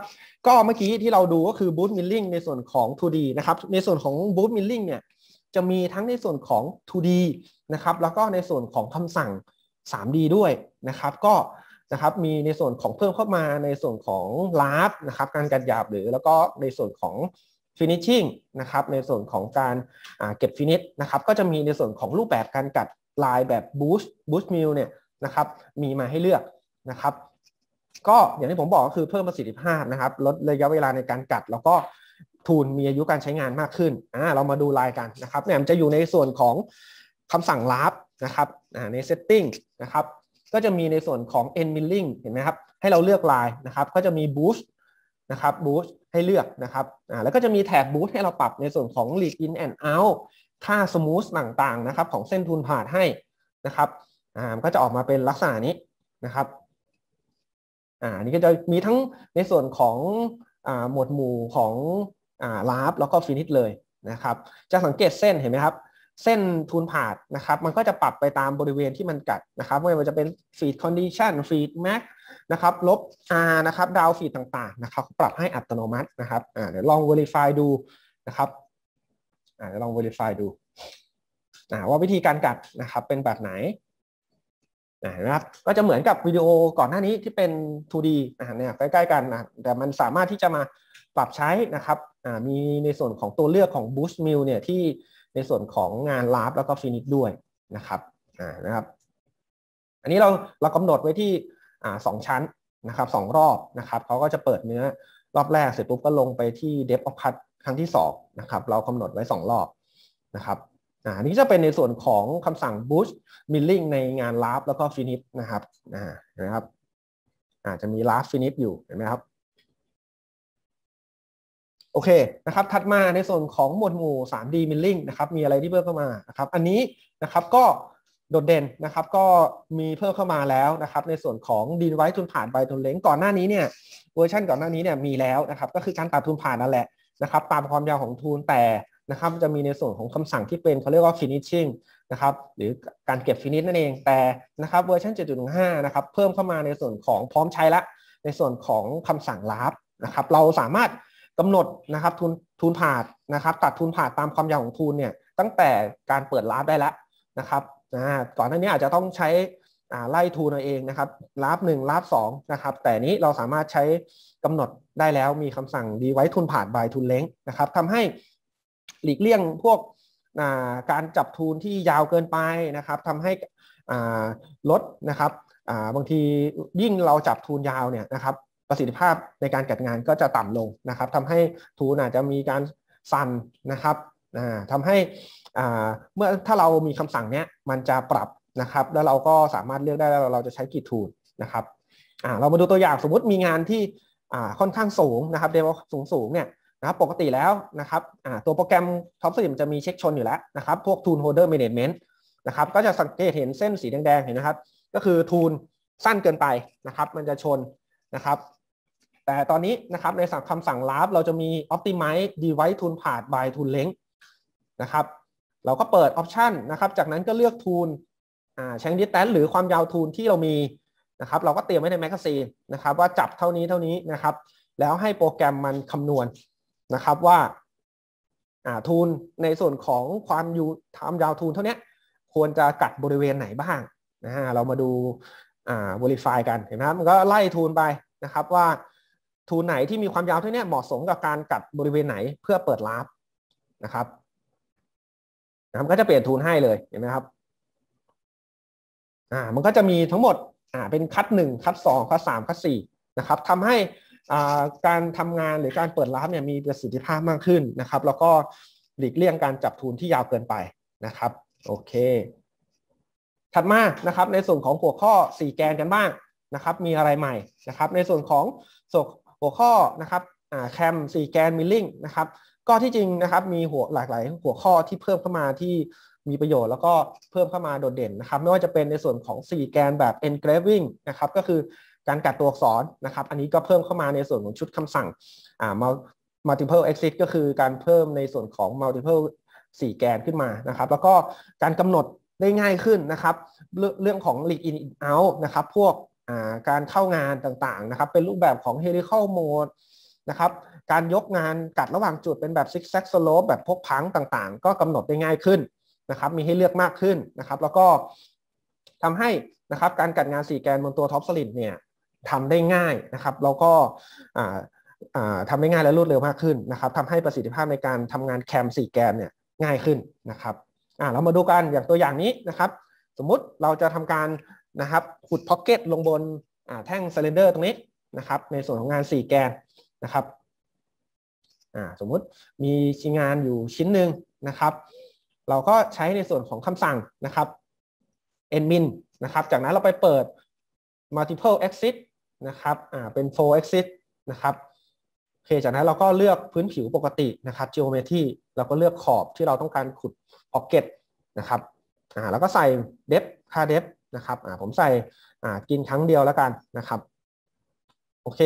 ก็เมื่อกี้ ที่ เรา ดู ก็คือ Boot Milling ในส่วนของ 2D นะครับ ในส่วนของ Boot Milling เนี่ย จะมี ทั้ง ใน ส่วน ของ 2D นะครับ แล้วก็ ใน ส่วน ของคำสั่ง 3D ด้วย นะครับ ก็ นะครับ มี ใน ส่วน ของ เพิ่ม เข้ามา ใน ส่วน ของ ลาฟนะครับ การกัด หยาบ หรือแล้วก็ ใน ส่วนของ finishing นะครับ ในส่วนของการเก็บ ฟินิช นะครับ ก็จะมี ใน ส่วนของ รูปแบบ การ กัด ลาย แบบ boost boost mill เนี่ย นะครับ มี มา ให้เลือกนะครับก็ อย่างที่ผมบอกก็คือเพิ่มประสิทธิภาพนะครับ ลดระยะเวลาในการกัด แล้วก็ทูลมีอายุการใช้งานมากขึ้นอ่าเรามาดูลายกันนะครับเนี่ยมันจะอยู่ในส่วนของคำสั่งลับนะครับอ่าใน setting นะครับก็จะมีในส่วนของ end milling เห็นไหมครับ ให้เราเลือกลายนะครับ ก็จะมี boost นะครับ boost ให้เลือกนะครับอ่าแล้วก็จะมีแถบ boost ให้เราปรับในส่วนของ lead in and out ค่า smooth ต่างๆนะครับของเส้นทูลผ่าให้นะครับอ่าก็จะออกมาเป็นลักษณะนี้นะครับอ่านี้ก็จะมีทั้งในส่วนของอ่าหมวดหมู่ของอ่าลาฟแล้วก็ฟินิชเลยนะครับ จะสังเกตเส้นเห็นไหมครับ เส้นทูนผาดนะครับ มันก็จะปรับไปตามบริเวณที่มันกัดนะครับไม่ว่าจะเป็นฟีดคอนดิชันฟีดแม็กนะครับ ลบ R นะครับดาวฟีดต่างๆนะครับปรับให้อัตโนมัตินะครับอ่าเดี๋ยวลอง Verify ดูนะครับอ่าเดี๋ยวลอง Verify ดูอ่าว่าวิธีการกัดนะครับเป็นแบบไหนนะครับก็จะเหมือนกับวิดีโอก่อนหน้านี้ที่เป็น 2D นะเนี่ยใกล้ ๆ กันนะแต่มันสามารถที่จะมาปรับใช้นะครับ มีในส่วนของตัวเลือกของ Boost Mill เนี่ยที่ในส่วนของงานลาฟ แล้วก็ฟินิชด้วยนะครับนะครับ อันนี้เราเรากำหนดไว้ที่สองชั้นนะครับสองรอบนะครับ เขาก็จะเปิดเนื้อรอบแรกเสร็จปุ๊บก็ลงไปที่ Depth of Cut ครั้งที่ 2 นะครับ เรากำหนดไว้ 2 รอบนะครับอันนี้จะเป็นในส่วนของคำสั่ง Bush Milling ในงาน l a b แล้วก็ Finip นะครับนะครับ อาจจะมี l a ฟ Finip อยู่เห็นไหมครับ โอเคนะครับ ถัดมาในส่วนของหมวดหมู่ 3D Milling นะครับมีอะไรที่เพิ่มเข้ามานะครับ อันนี้นะครับก็โดดเด่นนะครับ ก็มีเพิ่มเข้ามาแล้วนะครับ ในส่วนของดินไว้ทุนผ่านใบทุนเล้งก่อนหน้านี้เนี่ยเวอร์ชันก่อนหน้านี้เนี่ยมีแล้วนะครับ ก็คือการตัดทุนผ่านนั่นแหละนะครับตามความยาวของทุนแต่นะครับจะมีในส่วนของคำสั่งที่เป็นเขาเรียกว่า finishing นะครับหรือการเก็บฟินิชนั่นเองแต่นะครับเวอร์ชัน7ด5นะครับเพิ่มเข้ามาในส่วนของพร้อมใช้ละในส่วนของคำสั่งลาบนะครับเราสามารถกำหนดนะครับทุนทุนผาดนะครับตัดทุนผาดตามความยาวของทุนเนี่ยตั้งแต่การเปิดลาบได้แล้วนะครับก่อนหน้านี้อาจจะต้องใช้ไล่ทุนเอาเองนะครับลาบหนึ่งลาบสองนะครับแต่นี้เราสามารถใช้กำหนดได้แล้วมีคำสั่งดีไว้ทุนผ่านบายทุนเล้งนะครับทำให้หลีกเลี่ยงพวกการจับทูนที่ยาวเกินไปนะครับทำให้ลดนะครับบางทียิ่งเราจับทูนยาวเนี่ยนะครับประสิทธิภาพในการจัดงานก็จะต่ำลงนะครับทำให้ทูนอาจจะมีการ สั่นนะครับทำให้เมื่อถ้าเรามีคำสั่งเนี้ยมันจะปรับนะครับ แล้วเราก็สามารถเลือกได้ว่าเราจะใช้กี่ทูนนะครับเรามาดูตัวอย่างสมมติมีงานที่ค่อนข้างสูงนะครับเดเวลสูงสูงเนี่ยนะครับปกติแล้วนะครับตัวโปรแกรมท็อปสลิมจะมีเช็คชนอยู่แล้วนะครับพวกทูนโฮเดอร์เมเนจเมนต์นะครับก็จะสังเกตเห็นเส้นสีแดงๆเห็นนะครับก็คือทูนสั้นเกินไปนะครับมันจะชนนะครับ แต่ตอนนี้นะครับในสั่งคำสั่ง ลาฟเราจะมี optimize device tool path by tool length นะครับเราก็เปิด option นะครับจากนั้นก็เลือก tool แชงดิสแตนหรือความยาว tool ที่เรามีนะครับเราก็เตรียมไว้ในแมกกาซีนนะครับว่าจับเท่านี้เท่านี้นะครับ แล้วให้โปรแกรมมันคำนวณนะครับว่า ทูน ในส่วนของความยูทายาวทูนเท่านี้ควรจะกัดบริเวณไหนบ้างนะฮะเรามาดูอ่า v e r กันเห็นไหมครับมัน ก็ไล่ทูน ไปนะครับ ว่า ทูน ไหนที่มีความยาว เท่านี้เหมาะสมกับการกัดบริเวณไหนเพื่อเปิดลาบนะครับนะครับ ก็จะเปลี่ยนทูนให้เลยเห็นไหมครับอ่ามันก็จะมีทั้งหมดอ่าเป็นคัดหนึ่งคัดสองคัดสามคัดสี่นะครับทำให้การทำงานหรือการเปิดรับเนี่ยมีประสิทธิภาพมากขึ้นนะครับ แล้วก็หลีกเลี่ยงการจับทุนที่ยาวเกินไปนะครับโอเค ถัดมานะครับในส่วนของหัวข้อ4แกนกันบ้างนะครับมีอะไรใหม่นะครับในส่วนของหัวข้อนะครับแคมสี่แกนมิลลิงนะครับก็ที่จริงนะครับมีหัวหลากหลายหัวข้อที่เพิ่มเข้ามาที่มีประโยชน์แล้วก็เพิ่มเข้ามาโดดเด่นนะครับ ไม่ว่าจะเป็นในส่วนของ4แกนแบบ engraving นะครับก็คือการกัดตัวอักษรนะครับอันนี้ก็เพิ่มเข้ามาในส่วนของชุดคำสั่งอ่า multiple ลเอ็ก็คือการเพิ่มในส่วนของมัล u ิเพลสี่แกนขึ้นมานะครับแล้วก็การกำหนดได้ง่ายขึ้นนะครับเรื่องของ lead in out นะครับพวกการเข้างานต่างๆนะครับเป็นรูปแบบของ helical mode นะครับการยกงานกัดระหว่างจุดเป็นแบบ s i x zag slope แบบพกพังต่างๆ ก็กำหนดได้ง่ายขึ้นนะครับมีให้เลือกมากขึ้นนะครับแล้วก็ทำให้นะครับการกัดงาน4แกนบนตัวท็อปสลิดเนี่ยทำได้ง่ายนะครับแล้วก็ทำได้ง่ายและรวดเร็วมากขึ้นนะครับทำให้ประสิทธิภาพในการทำงานแคมสี่แกนเนี่ยง่ายขึ้นนะครับเรามาดูกันอย่างตัวอย่างนี้นะครับ สมมุติเราจะทำการนะครับขุดพ็อกเก็ตลงบนแท่งเซเลนเดอร์ตรงนี้นะครับในส่วนของงาน 4 แกนนะครับสมมุติมีชิ้นงานอยู่ชิ้นหนึ่งนะครับ เราก็ใช้ในส่วนของคำสั่งนะครับ nmin นะครับจากนั้นเราไปเปิด multiple exit นะครับ อ่า เป็น f เอ็ก x i t นะครับโอเค จากนั้นเราก็เลือกพื้นผิวปกตินะครับ geometry เราก็เลือกขอบที่เราต้องการขุดอกเก็ตนะครับ อ่า แล้วก็ใส่ depth ค่า depth นะครับ อ่า ผมใส่ อ่า กินครั้งเดียวแล้วกันนะครับโอเค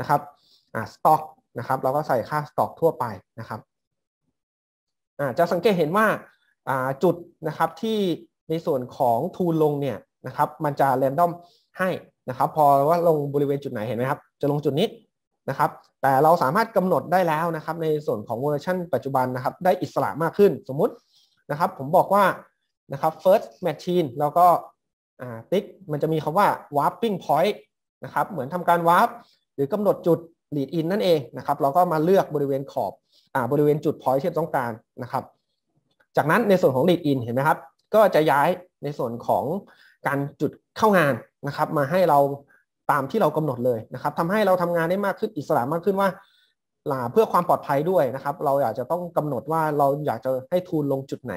นะครับ อ่า stock นะครับ เราก็ใส่ค่า stock ทั่วไปนะครับ อ่า จะสังเกตเห็นว่า อ่า จุดนะครับที่ในส่วนของทูลลงเนี่ยนะครับ มันจะแรนดอมให้นะครับ พอว่าลงบริเวณจุดไหนเห็นไหมครับ จะลงจุดนี้นะครับ แต่เราสามารถกำหนดได้แล้วนะครับในส่วนของเวอร์ชันปัจจุบันนะครับ ได้อิสระมากขึ้นสมมุตินะครับผมบอกว่า นะครับ first machine แล้วก็ติ๊ก มันจะมีคำว่า warping point นะครับ เหมือนทำการ warp หรือกำหนดจุด lead in นั่นเองนะครับ เราก็มาเลือกบริเวณขอบบริเวณจุด point ที่ต้องการนะครับจากนั้นในส่วนของ lead in เห็นไหมครับ ก็จะย้ายในส่วนของการจุดเข้างานนะครับมาให้เราตามที่เรากำหนดเลยนะครับทำให้เราทำงานได้มากขึ้นอิสระมากขึ้นว่าเพื่อความปลอดภัยด้วยนะครับ เราอยากจะต้องกำหนดว่าเราอยากจะให้ทูลลงจุดไหน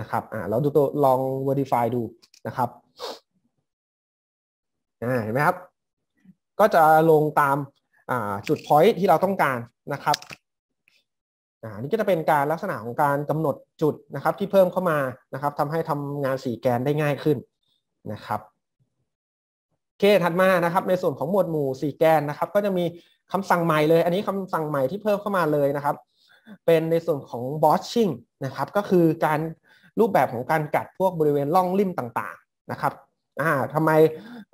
นะครับอ่าเราดูตัวลอง verify ดูนะครับอ่าเห็นไหมครับ ก็จะลงตามอ่าจุด point ที่เราต้องการนะครับอ่านี่ก็จะเป็นการลักษณะของการกำหนดจุดนะครับ ที่เพิ่มเข้ามานะครับทำให้ทำงานสีแกนได้ง่ายขึ้นนะครับเคถัดมา นะครับ ในส่วนของหมวดหมู่4แกน นะครับ ก็จะมีคำสั่งใหม่เลย อันนี้คำสั่งใหม่ที่เพิ่มเข้ามาเลยนะครับ เป็นในส่วนของ botching นะครับ ก็คือการรูปแบบของการกัดพวกบริเวณร่องริมต่างๆ นะครับทำทำไม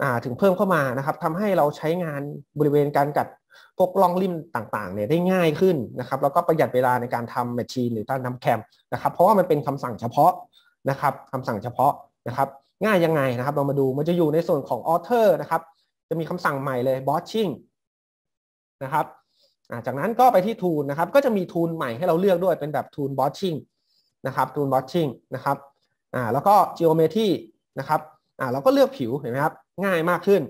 าถึงเพิ่มเข้ามา นะครับทำให้เราใช้งานบริเวณการกัดพวกล่องริมต่างๆ เนี่ยได้ง่ายขึ้นนะครับ แล้วก็ประหยัดเวลาในการทำแมชชีนหรือการทำแคม นะครับ เพราะว่ามันเป็นคำสั่งเฉพาะนะครับคำสั่งเฉพาะนะครับง่ายยังไงนะครับ เรามาดูมันจะอยู่ในส่วนของ author นะครับจะมีคำสั่งใหม่เลย b อ t c h i n g นะครับจากนั้นก็ไปที่ tool นะครับก็จะมี tool ใหม่ให้เราเลือกด้วยเป็นแบบ tool b ช t c h i n g นะครับ tool b ช t c h i n g นะครับแล้วก็ geometry นะครับเราก็เลือกผิวเห็นไหมครับง่ายมากขึ้น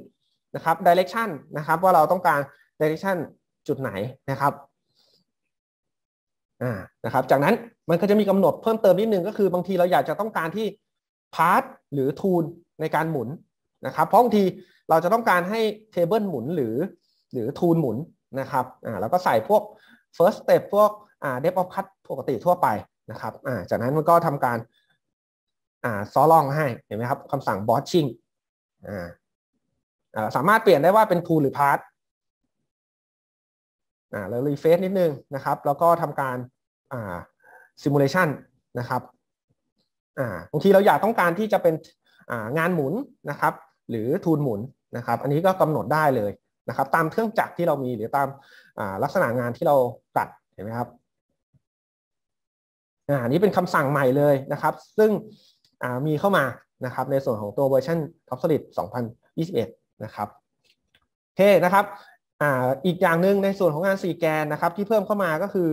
นะครับ direction นะครับว่าเราต้องการ direction จุดไหนนะครับนะครับจากนั้นมันก็จะมีกำหนดเพิ่มเติมนิดนึงก็คือบางทีเราอยากจะต้องการที่พาร์ทหรือทูลในการหมุนนะครับเพราะบางทีเราจะต้องการให้เทเบิลหมุนหรือหรือทูลหมุนนะครับ อ่าแล้วก็ใส่พวก first step พวกอ่า depth of cut ปกติทั่วไปนะครับ อ่าจากนั้นมันก็ทำการอ่าซอลองให้เห็นไหมครับคำสั่ง botching อ่าอ่าสามารถเปลี่ยนได้ว่าเป็นทูลหรือาร์ t อ่าแล้วรีเฟซนิดนึงนะครับ แล้วก็ทำการอ่าซิมูเลชันนะครับบางทีเราอยากต้องการที่จะเป็นงานหมุนนะครับหรือทุนหมุนนะครับอันนี้ก็กำหนดได้เลยนะครับ ตามเครื่องจักรที่เรามีหรือตามลักษณะงานที่เราตัดเห็นไหมครับอันนี้เป็นคำสั่งใหม่เลยนะครับ ซึ่งมีเข้ามานะครับในส่วนของตัวเวอร์ชัน Top Solid 2021 นะครับโอเคนะครับออีกอย่างหนึ่งในส่วนของงาน4แกนนะครับ ที่เพิ่มเข้ามาก็คือ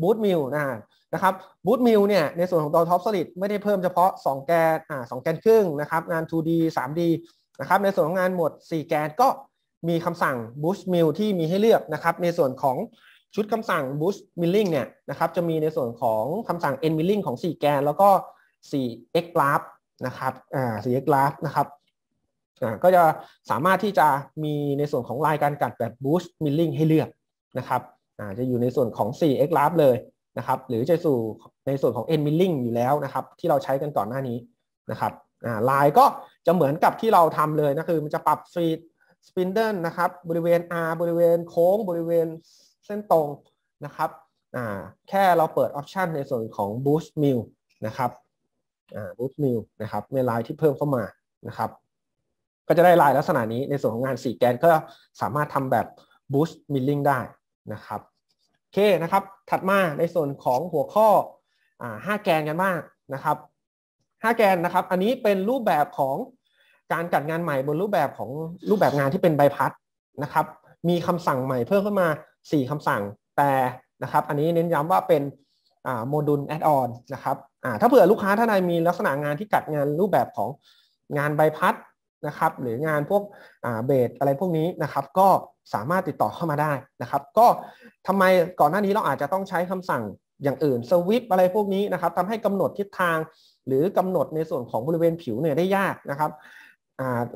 บูตมิลนะนะครับบูตมิลเนี่ย ในส่วนของตัวท็อปสลิดไม่ได้เพิ่มเฉพาะ2แกนอ่าสแกนครึ่งนะครับ งาน 2D 3D นะครับ ในส่วนของงานหมด4แกนก็มีคำสั่งบูตมิลที่มีให้เลือกนะครับ ในส่วนของชุดคำสั่งบูตมิลลิงเนี่ยนะครับ จะมีในส่วนของคำสั่ง n milling ของ 4 แกน แล้วก็ 4x g r a p นะครับอ่า 4x g r a p นะครับอ่าก็จะสามารถที่จะมีในส่วนของลายการกัดแบบบูตมิลลิงให้เลือกนะครับจะอยู่ในส่วนของ 4x lab เลยนะครับ หรือจะสู่ในส่วนของ n milling อยู่แล้วนะครับ ที่เราใช้กันก่อนหน้านี้นะครับลายก็จะเหมือนกับที่เราทำเลยนะคือมันจะปรับฟีดสปินเดิลนะครับ บริเวณ R บริเวณโค้ง บริเวณเส้นตรงนะครับ แค่เราเปิดออปชันในส่วนของ Boost Mill นะครับ Boost Mill นะครับ ในลายที่เพิ่มเข้ามานะครับ ก็จะได้ลายลักษณะนี้ในส่วนของงาน 4 แกนก็สามารถทำแบบ Boost Milling ได้นะครับโอเคนะครับ ถัดมาในส่วนของหัวข้อห้าแกนกันบ้างนะครับห้าแกนนะครับ อันนี้เป็นรูปแบบของการจัดงานใหม่บนรูปแบบของรูปแบบงานที่เป็นใบพัดนะครับ มีคำสั่งใหม่เพิ่มขึ้นมา 4 คำสั่งแต่นะครับ อันนี้เน้นย้ำว่าเป็นโมดูลแอดออนนะครับถ้าเผื่อลูกค้าท่านใดมีลักษณะงานที่จัดงานรูปแบบของงานใบพัดนะครับหรืองานพวกเบสอะไรพวกนี้นะครับก็สามารถติดต่อเข้ามาได้นะครับก็ทำไมก่อนหน้านี้เราอาจจะต้องใช้คำสั่งอย่างอื่นสวิปอะไรพวกนี้นะครับทำให้กำหนดทิศทางหรือกำหนดในส่วนของบริเวณผิวเนี่ยได้ยากนะครับ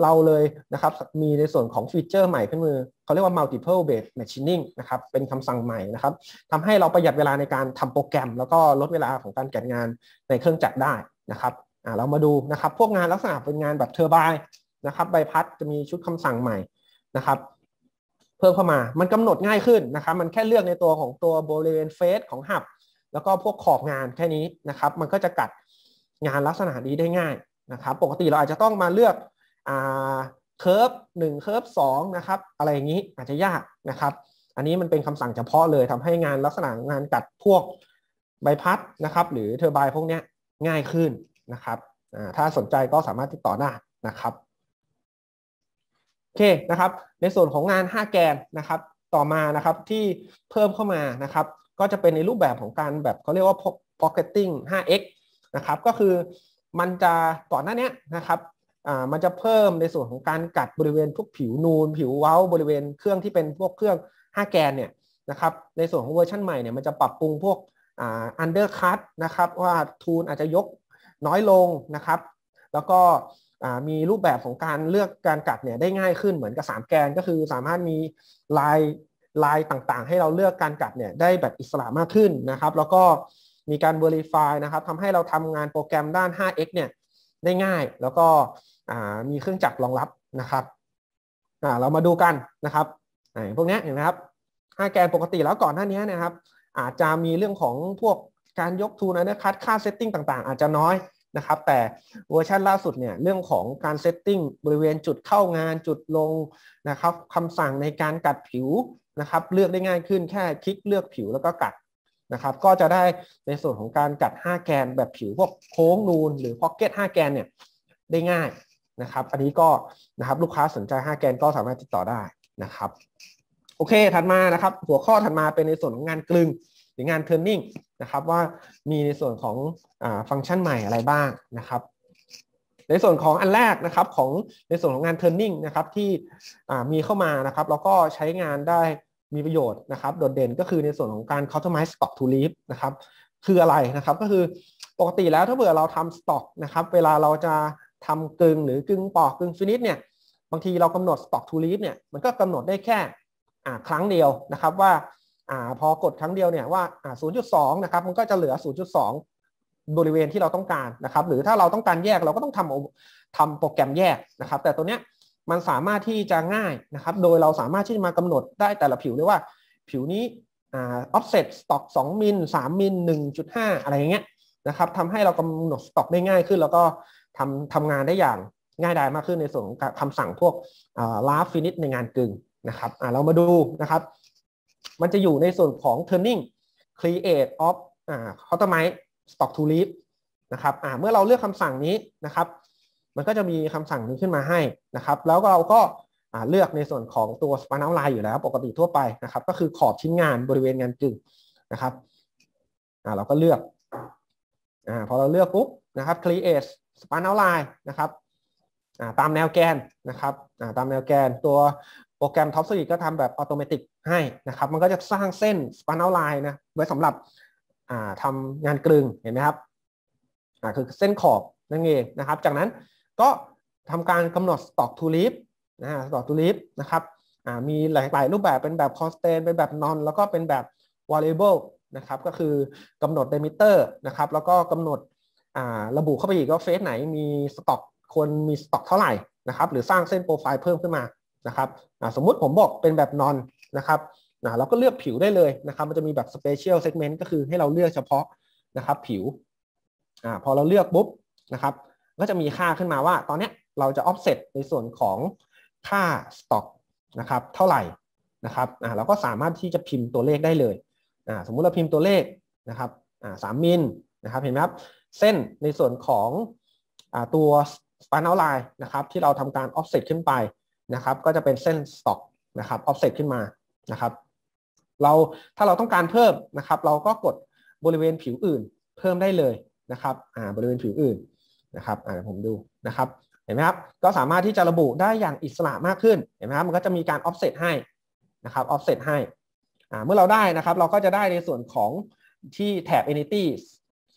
เราเลยนะครับมีในส่วนของฟีเจอร์ใหม่ขึ้นมือเขาเรียกว่า multiple base m a c h i n g นะครับเป็นคำสั่งใหม่นะครับทำให้เราประหยัดเวลาในการทำโปรแกรม แล้วก็ลดเวลาของการแกะงานในเครื่องจักรได้นะครับเรามาดูนะครับพวกงานลักษณะเป็นงานแบบเทอร์ไบนะครับใบพัดจะมีชุดคำสั่งใหม่นะครับ เพิ่มเข้ามา มันกำหนดง่ายขึ้นนะครับ มันแค่เลือกในตัวของตัวบริเวณเฟสของหับแล้วก็พวกขอบงานแค่นี้นะครับ มันก็จะกัดงานลักษณะนี้ได้ง่ายนะครับ ปกติเราอาจจะต้องมาเลือกเคอร์ฟหนึ่งเคอร์ฟสองนะครับ อะไรอย่างนี้อาจจะยากนะครับ อันนี้มันเป็นคำสั่งเฉพาะเลยทำให้งานลักษณะงานกัดพวกใบพัดนะครับ หรือเทอร์ไบพวกนี้ง่ายขึ้นนะครับ ถ้าสนใจก็สามารถติดต่อได้นะครับโอเคนะครับในส่วนของงาน 5 แกนนะครับต่อมานะครับที่เพิ่มเข้ามานะครับก็จะเป็นในรูปแบบของการแบบเขาเรียกว่า pocketing 5x นะครับก็คือมันจะก่อนหน้านี้นะครับอ่ามันจะเพิ่มในส่วนของการกัดบริเวณพวกผิวนูน ผิวเว้าบริเวณเครื่องที่เป็นพวกเครื่อง 5 แกนเนี่ยนะครับในส่วนของเวอร์ชันใหม่เนี่ยมันจะปรับปรุงพวกอ่า undercut นะครับว่าทูนอาจจะยกน้อยลงนะครับแล้วก็มีรูปแบบของการเลือกการกัดเนี่ยได้ง่ายขึ้น เหมือนกับ3แกนก็คือสามารถมีลายลายต่างๆให้เราเลือกการกัดเนี่ยได้แบบอิสระมากขึ้นนะครับ แล้วก็มีการ Verify นะครับทำให้เราทำงานโปรแกรมด้าน 5x เนี่ยได้ง่าย แล้วก็มีเครื่องจักรรองรับนะครับเรามาดูกันนะครับพวกนี้เห็นไหมครับ 5 แกนปกติแล้วก่อนหน้านี้นะครับอาจจะมีเรื่องของพวกการยกทูนนะคัดค่าเซตติ้งต่าง ๆอาจจะน้อยนะครับแต่เวอร์ชันล่าสุดเนี่ยเรื่องของการเซตติ้งบริเวณจุดเข้างานจุดลงนะครับคำสั่งในการกัดผิวนะครับเลือกได้ง่ายขึ้นแค่คลิกเลือกผิวแล้วก็กัดนะครับ ก็จะได้ในส่วนของการกัด 5 แกนแบบผิวพวกโค้งนูน หรือพ็อกเก็ต5 แกนเนี่ยได้ง่ายนะครับ อันนี้ก็นะครับลูกค้าสนใจ 5 แกนก็สามารถติดต่อได้นะครับ โอเคถัดมานะครับหัวข้อถัดมาเป็นในส่วนของงานกลึงหรืองานเทอร์นิ่งนะครับว่ามีในส่วนของอฟังก์ชันใหม่อะไรบ้างนะครับ ในส่วนของอันแรกนะครับของในส่วนของงานเทอร์นิ่งนะครับที่มีเข้ามานะครับแล้วก็ใช้งานได้มีประโยชน์นะครับ โดดเด่นก็คือในส่วนของการ customize stock to leaf นะครับคืออะไรนะครับ ก็คือปกติแล้วถ้าเบื่อเราทำสต็อกนะครับเวลาเราจะทำกึงหรือกึงปอกกึงฟินิชเนี่ยบางทีเรากำหนดสต็อกทูลีฟเนี่ยมันก็กำหนดได้แค่ครั้งเดียวนะครับว่าอพอกดครั้งเดียวเนี่ยว่า 0.2 นะครับ มันก็จะเหลือ 0.2 บริเวณที่เราต้องการนะครับ หรือถ้าเราต้องการแยกเราก็ต้องทำทำโปรแกรมแยกนะครับ แต่ตัวเนี้ยมันสามารถที่จะง่ายนะครับ โดยเราสามารถที่จะมากำหนดได้แต่ละผิวเลยว่า ผิวนี้ออฟเซตสต็อก 2มิล3มิล1.5 อะไรอย่างเงี้ยนะครับทำให้เรากำหนดสต็อกได้ง่ายขึ้น แล้วก็ทำทำงานได้อย่างง่ายดายมากขึ้นในส่วนคำคำสั่งพวกลาฟฟินิชในงานกึ่งนะครับ เรามาดูนะครับมันจะอยู่ในส่วนของ turning create of อ่า u t o m i z e stock to leave นะครับอ่าเมื่อเราเลือกคำสั่งนี้นะครับ มันก็จะมีคำสั่งนี้ขึ้นมาให้นะครับ แล้วเราก็เลือกในส่วนของตัว span outline อยู่แล้วปกติทั่วไปนะครับ ก็คือขอบชิ้นงานบริเวณงานกึ่งนะครับ เราก็เลือกอพอเราเลือกปุ๊บนะครับ create span outline นะครับตามแนวแกนนะครับตามแนวแกนตัวโปรแกรม Top s u i t ก็ทำแบบอัตโนมัติให้นะครับมันก็จะสร้างเส้นสปานเอาไลน์นะไว้สำหรับทำงานกลึง เห็นไหมครับคือเส้นขอบนั่นเองนะครับจากนั้นก็ทำการกำหนดสต็อกทูลิฟนะฮะสต็อกทูลิฟนะครับมีหลายๆ รูปแบบเป็นแบบคอสเทนเป็นแบบนอนแล้วก็เป็นแบบว v ลเยเบิลนะครับก็คือกำหนดเดมิเตอร์นะครับแล้วก็กำหนดระบุเข้าไปอีกว่าเฟสไหนมีสต็อกควรมีสต็อกเท่าไหร่นะครับหรือสร้างเส้นโปรไฟล์เพิ่มขึ้นมานะครับสมมุติผมบอกเป็นแบบนอนนะครับนะเราก็เลือกผิวได้เลยนะครับ มันจะมีแบบ special segment ก็คือให้เราเลือกเฉพาะนะครับผิวอ่าพอเราเลือกปุ๊บนะครับ ก็จะมีค่าขึ้นมาว่าตอนนี้เราจะ offset ในส่วนของค่า stock นะครับเท่าไหร่นะครับอ่าเราก็สามารถที่จะพิมพ์ตัวเลขได้เลยอ่าสมมุติเราพิมพ์ตัวเลขนะครับอ่าสามมิลนะครับเห็นไหมครับ เส้นในส่วนของอ่าตัวสปานเอาไลน์นะครับที่เราทำการ offset ขึ้นไปนะครับ ก็จะเป็นเส้น stock นะครับ offset ขึ้นมานะครับเราถ้าเราต้องการเพิ่มนะครับ เราก็กดบริเวณผิวอื่นเพิ่มได้เลยนะครับอ่าบริเวณผิวอื่นนะครับอ่าผมดูนะครับเห็นไหมครับก็สามารถที่จะระบุได้อย่างอิสระมากขึ้นเห็นไหมครับ มันก็จะมีการออฟเซตให้นะครับออฟเซตให้อ่าเมื่อเราได้นะครับเราก็จะได้ในส่วนของที่แท็บ e n t i t ้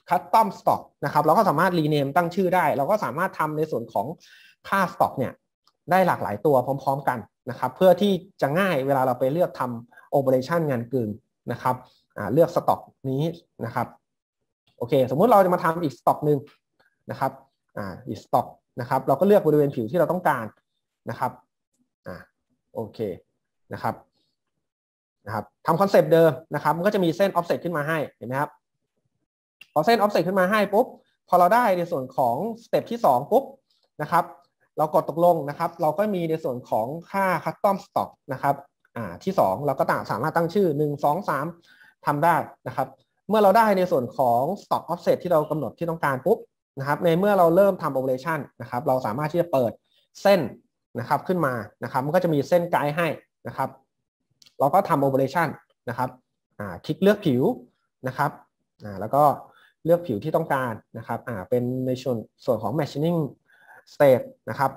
custom stock นะครับเราก็สามารถ rename ตั้งชื่อได้เราก็สามารถทำในส่วนของค่า stock เนี่ยได้หลากหลายตัวพร้อม ๆกันนะครับเพื่อที่จะง่ายเวลาเราไปเลือกทำโอเปอเรชันงานกลืนนะครับเลือกสต็อกนี้นะครับ โอเค สมมุติเราจะมาทำอีกสต็อกหนึ่งนะครับออีกสต็อกนะครับ เราก็เลือกบริเวณผิวที่เราต้องการนะครับอโอเคนะครับนะครับทำคอนเซปต์เดิมนะครับมันก็จะมีเส้นออฟเซตขึ้นมาให้ เห็นไหมครับพอเส้นออฟเซตขึ้นมาให้ปุ๊บพอเราได้ในส่วนของสเต็ปที่ 2 ปุ๊บนะครับเรากดตกลงนะครับ เราก็มีในส่วนของค่า custom stock นะครับที่ 2 เราก็ต่างสามารถตั้งชื่อ 1 2 3 ทำได้นะครับ เมื่อเราได้ในส่วนของ stock offset ที่เรากำหนดที่ต้องการปุ๊บนะครับในเมื่อเราเริ่มทำ operation นะครับเราสามารถที่จะเปิดเส้นนะครับ ขึ้นมานะครับ มันก็จะมีเส้นไกด์ให้นะครับเราก็ทำ operation นะครับคลิกเลือกผิวนะครับแล้วก็เลือกผิวที่ต้องการนะครับเป็นในส่วนส่วนของ m a ช c h i n g สเตตนะครับ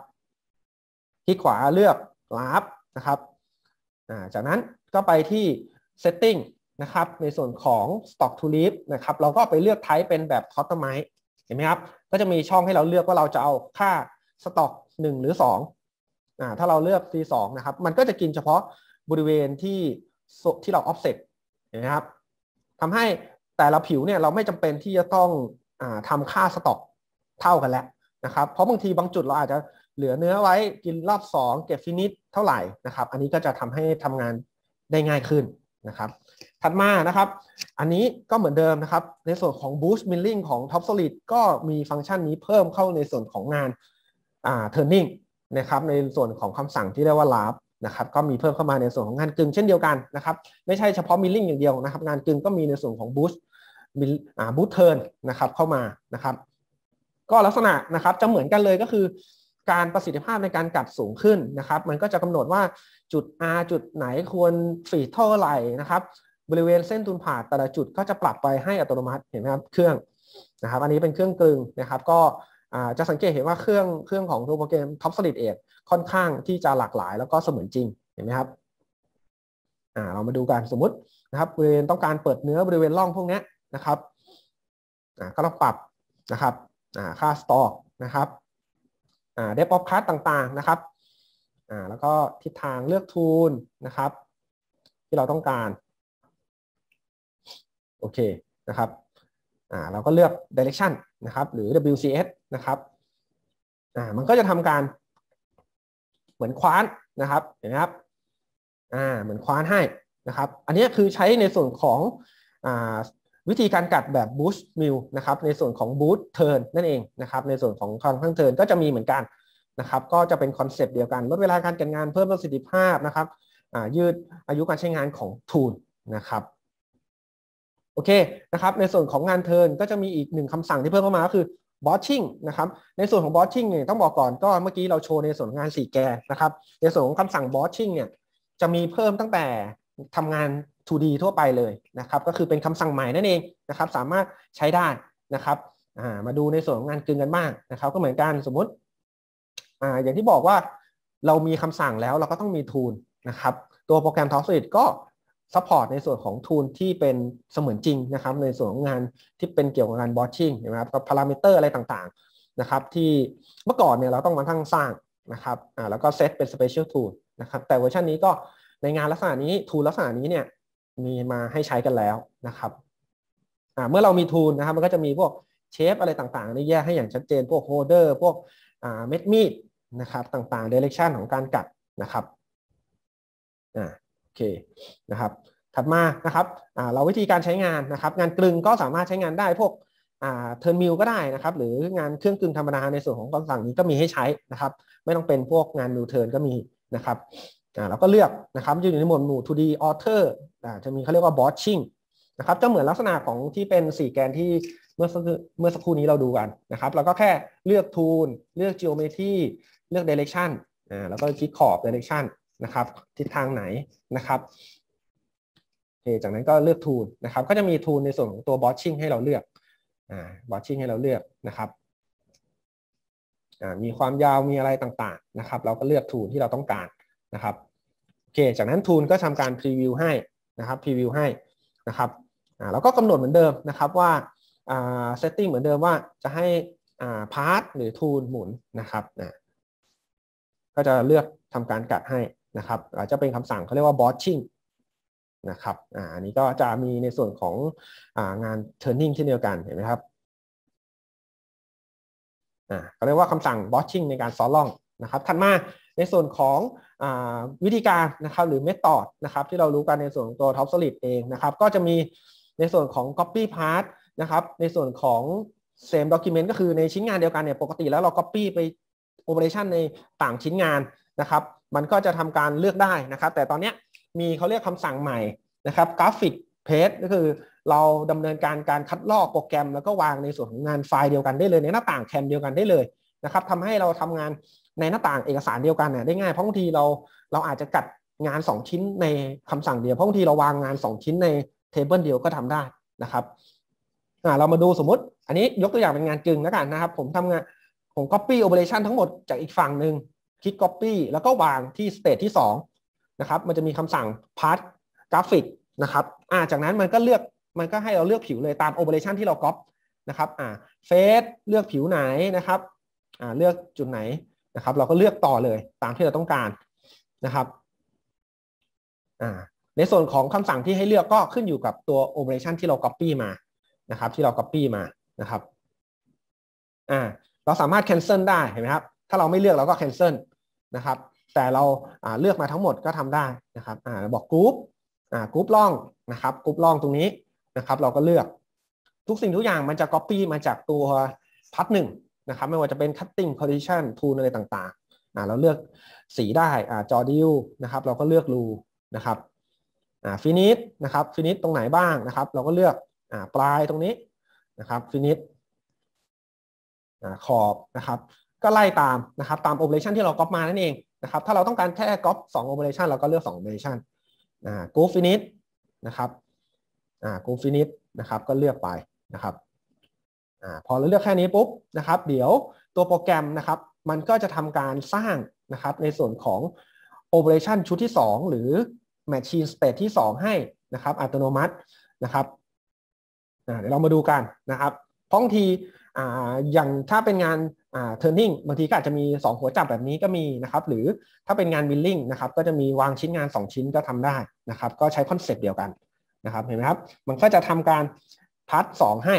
คลิกขวาเลือกลาบนะครับ จากนั้นก็ไปที่ setting นะครับในส่วนของ stock to leaf นะครับ เราก็ไปเลือก type เป็นแบบ customize เห็นไหมครับ ก็จะมีช่องให้เราเลือกว่าเราจะเอาค่า stock 1หรือ2อ่ถ้าเราเลือก C2 นะครับ มันก็จะกินเฉพาะบริเวณที่ที่เรา offset เห็นไหมครับทำให้แต่ละผิวเนี่ยเราไม่จำเป็นที่จะต้องอทำค่าสต็อกเท่ากันแล้วนะครับ เพราะบางทีบางจุดเราอาจจะเหลือเนื้อไว้กินรอบ2 เก็บฟินิชเท่าไหร่นะครับ อันนี้ก็จะทำให้ทำงานได้ง่ายขึ้นนะครับ ถัดมานะครับ อันนี้ก็เหมือนเดิมนะครับ ในส่วนของ Boost Milling ของ Top Solid ก็มีฟังก์ชันนี้เพิ่มเข้าในส่วนของงานอ่า Turning นะครับ ในส่วนของคำสั่งที่เรียกว่า l a b นะครับ ก็มีเพิ่มเข้ามาในส่วนของงานกึงเช่นเดียวกันนะครับ ไม่ใช่เฉพาะ Milling อย่างเดียวนะครับ งานกึงก็มีในส่วนของ Boost บูทเทิร์นนะครับ เข้ามานะครับก็ลักษณะนะครับจะเหมือนกันเลยก็คือ การประสิทธิภาพในการกัดสูงขึ้นนะครับ มันก็จะกำหนดว่าจุด R จุดไหนควรฝีเท่าไหร่นะครับ บริเวณเส้นทุนผ่าแต่ละจุดก็จะปรับไปให้อัตโนมัติ เห็นไหมครับ เครื่องนะครับ อันนี้เป็นเครื่องกลึงนะครับ ก็จะสังเกตเห็นว่า เครื่องเครื่องของโโปรแกรมท็อปสลิดเอทค่อนข้างที่จะหลากหลาย แล้วก็เสมือนจริงเห็นไหมครับเรามาดูกันสมมตินะครับ บริเวณต้องการเปิดเนื้อบริเวณร่องพวกนี้นะครับก็เราปรับนะครับค่าสต็อกนะครับเดบอฟคัสต่างๆนะครับแล้วก็ทิศทางเลือกทูลนะครับที่เราต้องการ โอเค นะครับ เราก็เลือก direction นะครับหรือ WCS นะครับ มันก็จะทำการเหมือนคว้านนะครับ เห็นไหมครับเหมือนคว้านให้นะครับ อันนี้คือใช้ในส่วนของวิธีการกัดแบบ boost mill นะครับในส่วนของ boost turn นั่นเองนะครับในส่วนของควาทข้งเทิร์นก็จะมีเหมือนกันนะครับก็จะเป็นคอนเซปต์เดียวกันลดเวลาการกัดงานเพิ่มประสิทธิภาพนะครับยืดอายุการใช้งานของทูลนะครับ โอเคนะครับในส่วนของงานเทิร์นก็จะมีอีกหนึ่งคำสั่งที่เพิ่มเข้ามาก็คือบอชชิ่งนะครับในส่วนของบอชชิ่งเนี่ยต้องบอกก่อนก็เมื่อกี้เราโชว์ในส่วนงานสี่แกนะครับในส่วนของคำสั่งบอชชิ่งเนี่ยจะมีเพิ่มตั้งแต่ทำงาน 2D ทั่วไปเลยนะครับ ก็คือเป็นคำสั่งใหม่นั่นเองนะครับ สามารถใช้ได้นะครับ มาดูในส่วนของงานกึ่งกันบ้างนะครับ ก็เหมือนกัน สมมติอย่างที่บอกว่าเรามีคำสั่งแล้วเราก็ต้องมีทูลนะครับ ตัวโปรแกรม t o s ิ i ก็ซัพพอร์ตในส่วนของทูลที่เป็นเสมือนจริงนะครับ ในส่วนของงานที่เป็นเกี่ยวกับงานบอทชิ่งนะครับ กับพารามิเตอร์อะไรต่างๆนะครับ ที่เมื่อก่อนเนี่ยเราต้องมาทั้งสร้างนะครับแล้วก็เซตเป็น special tool นะครับ แต่เวอร์ชันนี้ก็ในงานลักษณะนี้ทูลลักษณะนี้เนี่ยมีมาให้ใช้กันแล้วนะครับเมื่อเรามีทูลนะครับมันก็จะมีพวกเชฟอะไรต่างๆนี่แยกให้อย่างชัดเจนพวกโฮเดอร์ พวกเม็ดมีดนะครับต่างๆเดเรคชันของการกัดนะครับอ่าโอเคนะครับ ถัดมานะครับเราวิธีการใช้งานนะครับ งานกลึงก็สามารถใช้งานได้พวกเทอร์มิลก็ได้นะครับ หรืองานเครื่องกลึงธรรมดาในส่วนของคำสั่งนี้ก็มีให้ใช้นะครับ ไม่ต้องเป็นพวกงานมิลเทิร์นก็มีนะครับอ่าเราก็เลือกนะครับจะอยู่ในหมวดหมู่2 d author อ่าจะมีเขาเรียกว่า b o t c h i n g นะครับ จะเหมือนลักษณะของที่เป็น4แกนที่เมื่อเมื่อสักครู่นี้เราดูกันนะครับเราก็แค่เลือก tool เลือก geometry เลือก direction อ่าแล้วก็คลิกขอบ direction นะครับ ทิศทางไหนนะครับโอเคจากนั้นก็เลือก tool นะครับก็จะมี tool ในส่วนของตัว b o t c h i n g ให้เราเลือกอ่า b o t c h i n g ให้เราเลือกนะครับมีความยาวมีอะไรต่างๆนะครับเราก็เลือก tool ที่เราต้องการนะครับโอเคจากนั้น ทูลก็ทำการพรีวิวให้นะครับพรีวิวให้นะครับอ่าแล้วก็กำหนดเหมือนเดิมนะครับว่าอ่าเซตติ้งเหมือนเดิมว่าจะให้อ่าพาร์ทหรือ ทูลหมุนนะครับนะก็จะเลือกทำการกัดให้นะครับอาจจะเป็นคำสั่งเขาเรียกว่าบอสชิ่งนะครับอ่าอันนี้ก็จะมีในส่วนของอ่างานเทอร์นิ่งเช่นเดียวกันเห็นไหมครับอ่าเขาเรียกว่าคำสั่งบอสชิ่งในการซอลล่องนะครับ ถัดมาในส่วนของอวิธีการนะครับ หรือเมธอดนะครับที่เรารู้กันในส่วนของตัว Top Solid เองนะครับ ก็จะมีในส่วนของ Copy Part นะครับในส่วนของ Same Document ก็คือในชิ้นงานเดียวกันเนี่ยปกติแล้วเรา Copy ไป Operation ในต่างชิ้นงานนะครับ มันก็จะทำการเลือกได้นะครับ แต่ตอนนี้มีเขาเรียกคำสั่งใหม่นะครับกราฟิกเพจก็คือเราดำเนินการการคัดลอกโปรแกรม แล้วก็วางในส่วนของงานไฟล์เดียวกันได้เลย ในหน้าต่างแคมเดียวกันได้เลยนะครับทำให้เราทำงานในหน้าต่างเอกสารเดียวกันเนี่ยได้ง่ายเพราะบางทีเราเราอาจจะกัดงาน 2 ชิ้นในคำสั่งเดียวเพราะบางทีเราวางงาน 2 ชิ้นในเทเบิลเดียวก็ทำได้นะครับ เรามาดูสมมติอันนี้ยกตัวอย่างเป็นงานจึงแล้วกันนะครับผมทำงานผม Copy Operation ทั้งหมดจากอีกฝั่งหนึ่งคลิก Copy แล้วก็วางที่สเตทที่2นะครับมันจะมีคำสั่ง p a ร์ Graphic นะครับอ่าจากนั้นมันก็เลือก มันก็ให้เราเลือกผิวเลยตาม Operation ที่เราก๊อปนะครับอ่าเฟสเลือกผิวไหนนะครับอ่าเลือกจุดไหนนะครับเราก็เลือกต่อเลยตามที่เราต้องการนะครับในส่วนของคำสั่งที่ให้เลือกก็ขึ้นอยู่กับตัว operation ที่เรา copy มานะครับที่เรา copy มานะครับอ่าเราสามารถ cancel ได้เห็นไหมครับ ถ้าเราไม่เลือก เราก็ cancel นะครับแต่เราเลือกมาทั้งหมดก็ทำได้นะครับอ่าบอกกรุ๊ปอ่ากรุ๊ปล่องนะครับกรุ๊ปล่องตรงนี้นะครับเราก็เลือก ทุกสิ่งทุกอย่างมันจะ copy มาจากตัว พัทหนึ่งนะครับไม่ว่าจะเป็น cutting p o s i t i o n tool อะไรต่างๆอ่าเราเลือกสีได้อ่าจอดิวนะครับ เราก็เลือกรูนะครับอ่าฟินิชนะครับฟินิชตรงไหนบ้างนะครับ เราก็เลือกอ่าปลายตรงนี้นะครับฟินิชอ่าขอบนะครับก็ไล่ตามนะครับตามโอเปอเรชันที่เราก๊อปมานั่นเองนะครับถ้าเราต้องการแค่ก๊อปสองโอเปอเรชันเราก็เลือกสองโอเปอเรชันอ่ากูฟินิชนะครับอ่ากูฟินิชนะครับ ก็เลือกไปนะครับอ่าพอเราเลือกแค่นี้ปุ๊บนะครับ เดี๋ยวตัวโปรแกรมนะครับ มันก็จะทำการสร้างนะครับในส่วนของ operation ชุดที่ 2 หรือ machine state ที่ 2 ให้นะครับ อัตโนมัตินะครับเดี๋ยวเรามาดูกันนะครับท้องทีอย่างถ้าเป็นงานเทอร์นิ่งบางทีก็อาจจะมี 2 หัวจับแบบนี้ก็มีนะครับ หรือถ้าเป็นงาน m ิลลิ่งนะครับก็จะมีวางชิ้นงาน 2 ชิ้นก็ทำได้นะครับก็ใช้คอนเซปต์เดียวกันนะครับเห็นไหมครับ มันก็จะทำการพัด์สให้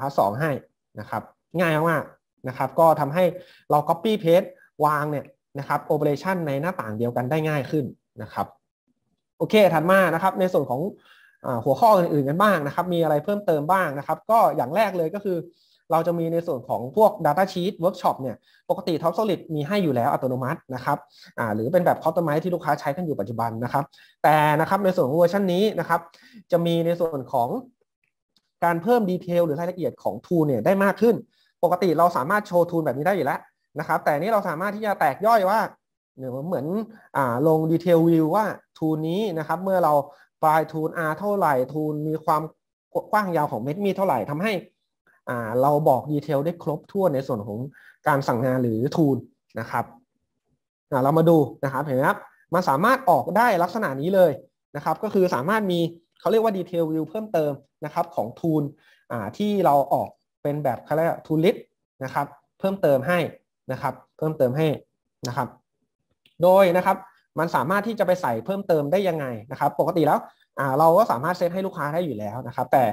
พาร์ทสองให้นะครับ ง่ายมากนะครับ ก็ทำให้เรา Copy Paste วางเนี่ยนะครับโอเปอเรชันในหน้าต่างเดียวกันได้ง่ายขึ้นนะครับ โอเคถัดมานะครับในส่วนของหัวข้ออื่นๆ กันบ้างนะครับ มีอะไรเพิ่มเติมบ้างนะครับ ก็อย่างแรกเลยก็คือ เราจะมีในส่วนของพวก Data Sheet Workshop เนี่ยปกติ Top Solid มีให้อยู่แล้วอัตโนมัตินะครับ หรือเป็นแบบ Customize ที่ลูกค้าใช้กันอยู่ปัจจุบันนะครับ แต่นะครับในส่วนของเวอร์ชันนี้นะครับ จะมีในส่วนของการเพิ่ม ดีเทล หรือรายละเอียดของ ทูเนี่ยได้มากขึ้น ปกติเราสามารถ โชว์ ทูแบบนี้ได้อยู่แล้วนะครับ แต่นี้ เราสามารถที่จะแตกย่อยว่า เหมือนอลงดีเทลวิวว่า ทูนี้นะครับ เมื่อเราปลายทูล R เท่า ไหร่ ทูนมีความ กว้างยาวของเม็ดมีเท่าไหร่ทำให้เราบอกดีเทลได้ครบทั่วในส่วนของการสั่งงานหรือทูนนะครับเรามาดูนะครับเห็นไหมครับมันสามารถออกได้ลักษณะนี้เลยนะครับ ก็คือสามารถมีเขาเรียกว่าดีเทลวิวเพิ่มเติมนะครับของ ทูลที่เราออกเป็นแบบเขาเรียกทูลลิสนะครับเพิ่มเติมให้นะครับเพิ่มเติมให้นะครับ โดยนะครับมันสามารถที่จะไปใส่เพิ่มเติมได้ยังไงนะครับ ปกติแล้วเราก็สามารถเซตให้ลูกค้าได้อยู่แล้วนะครับ แต่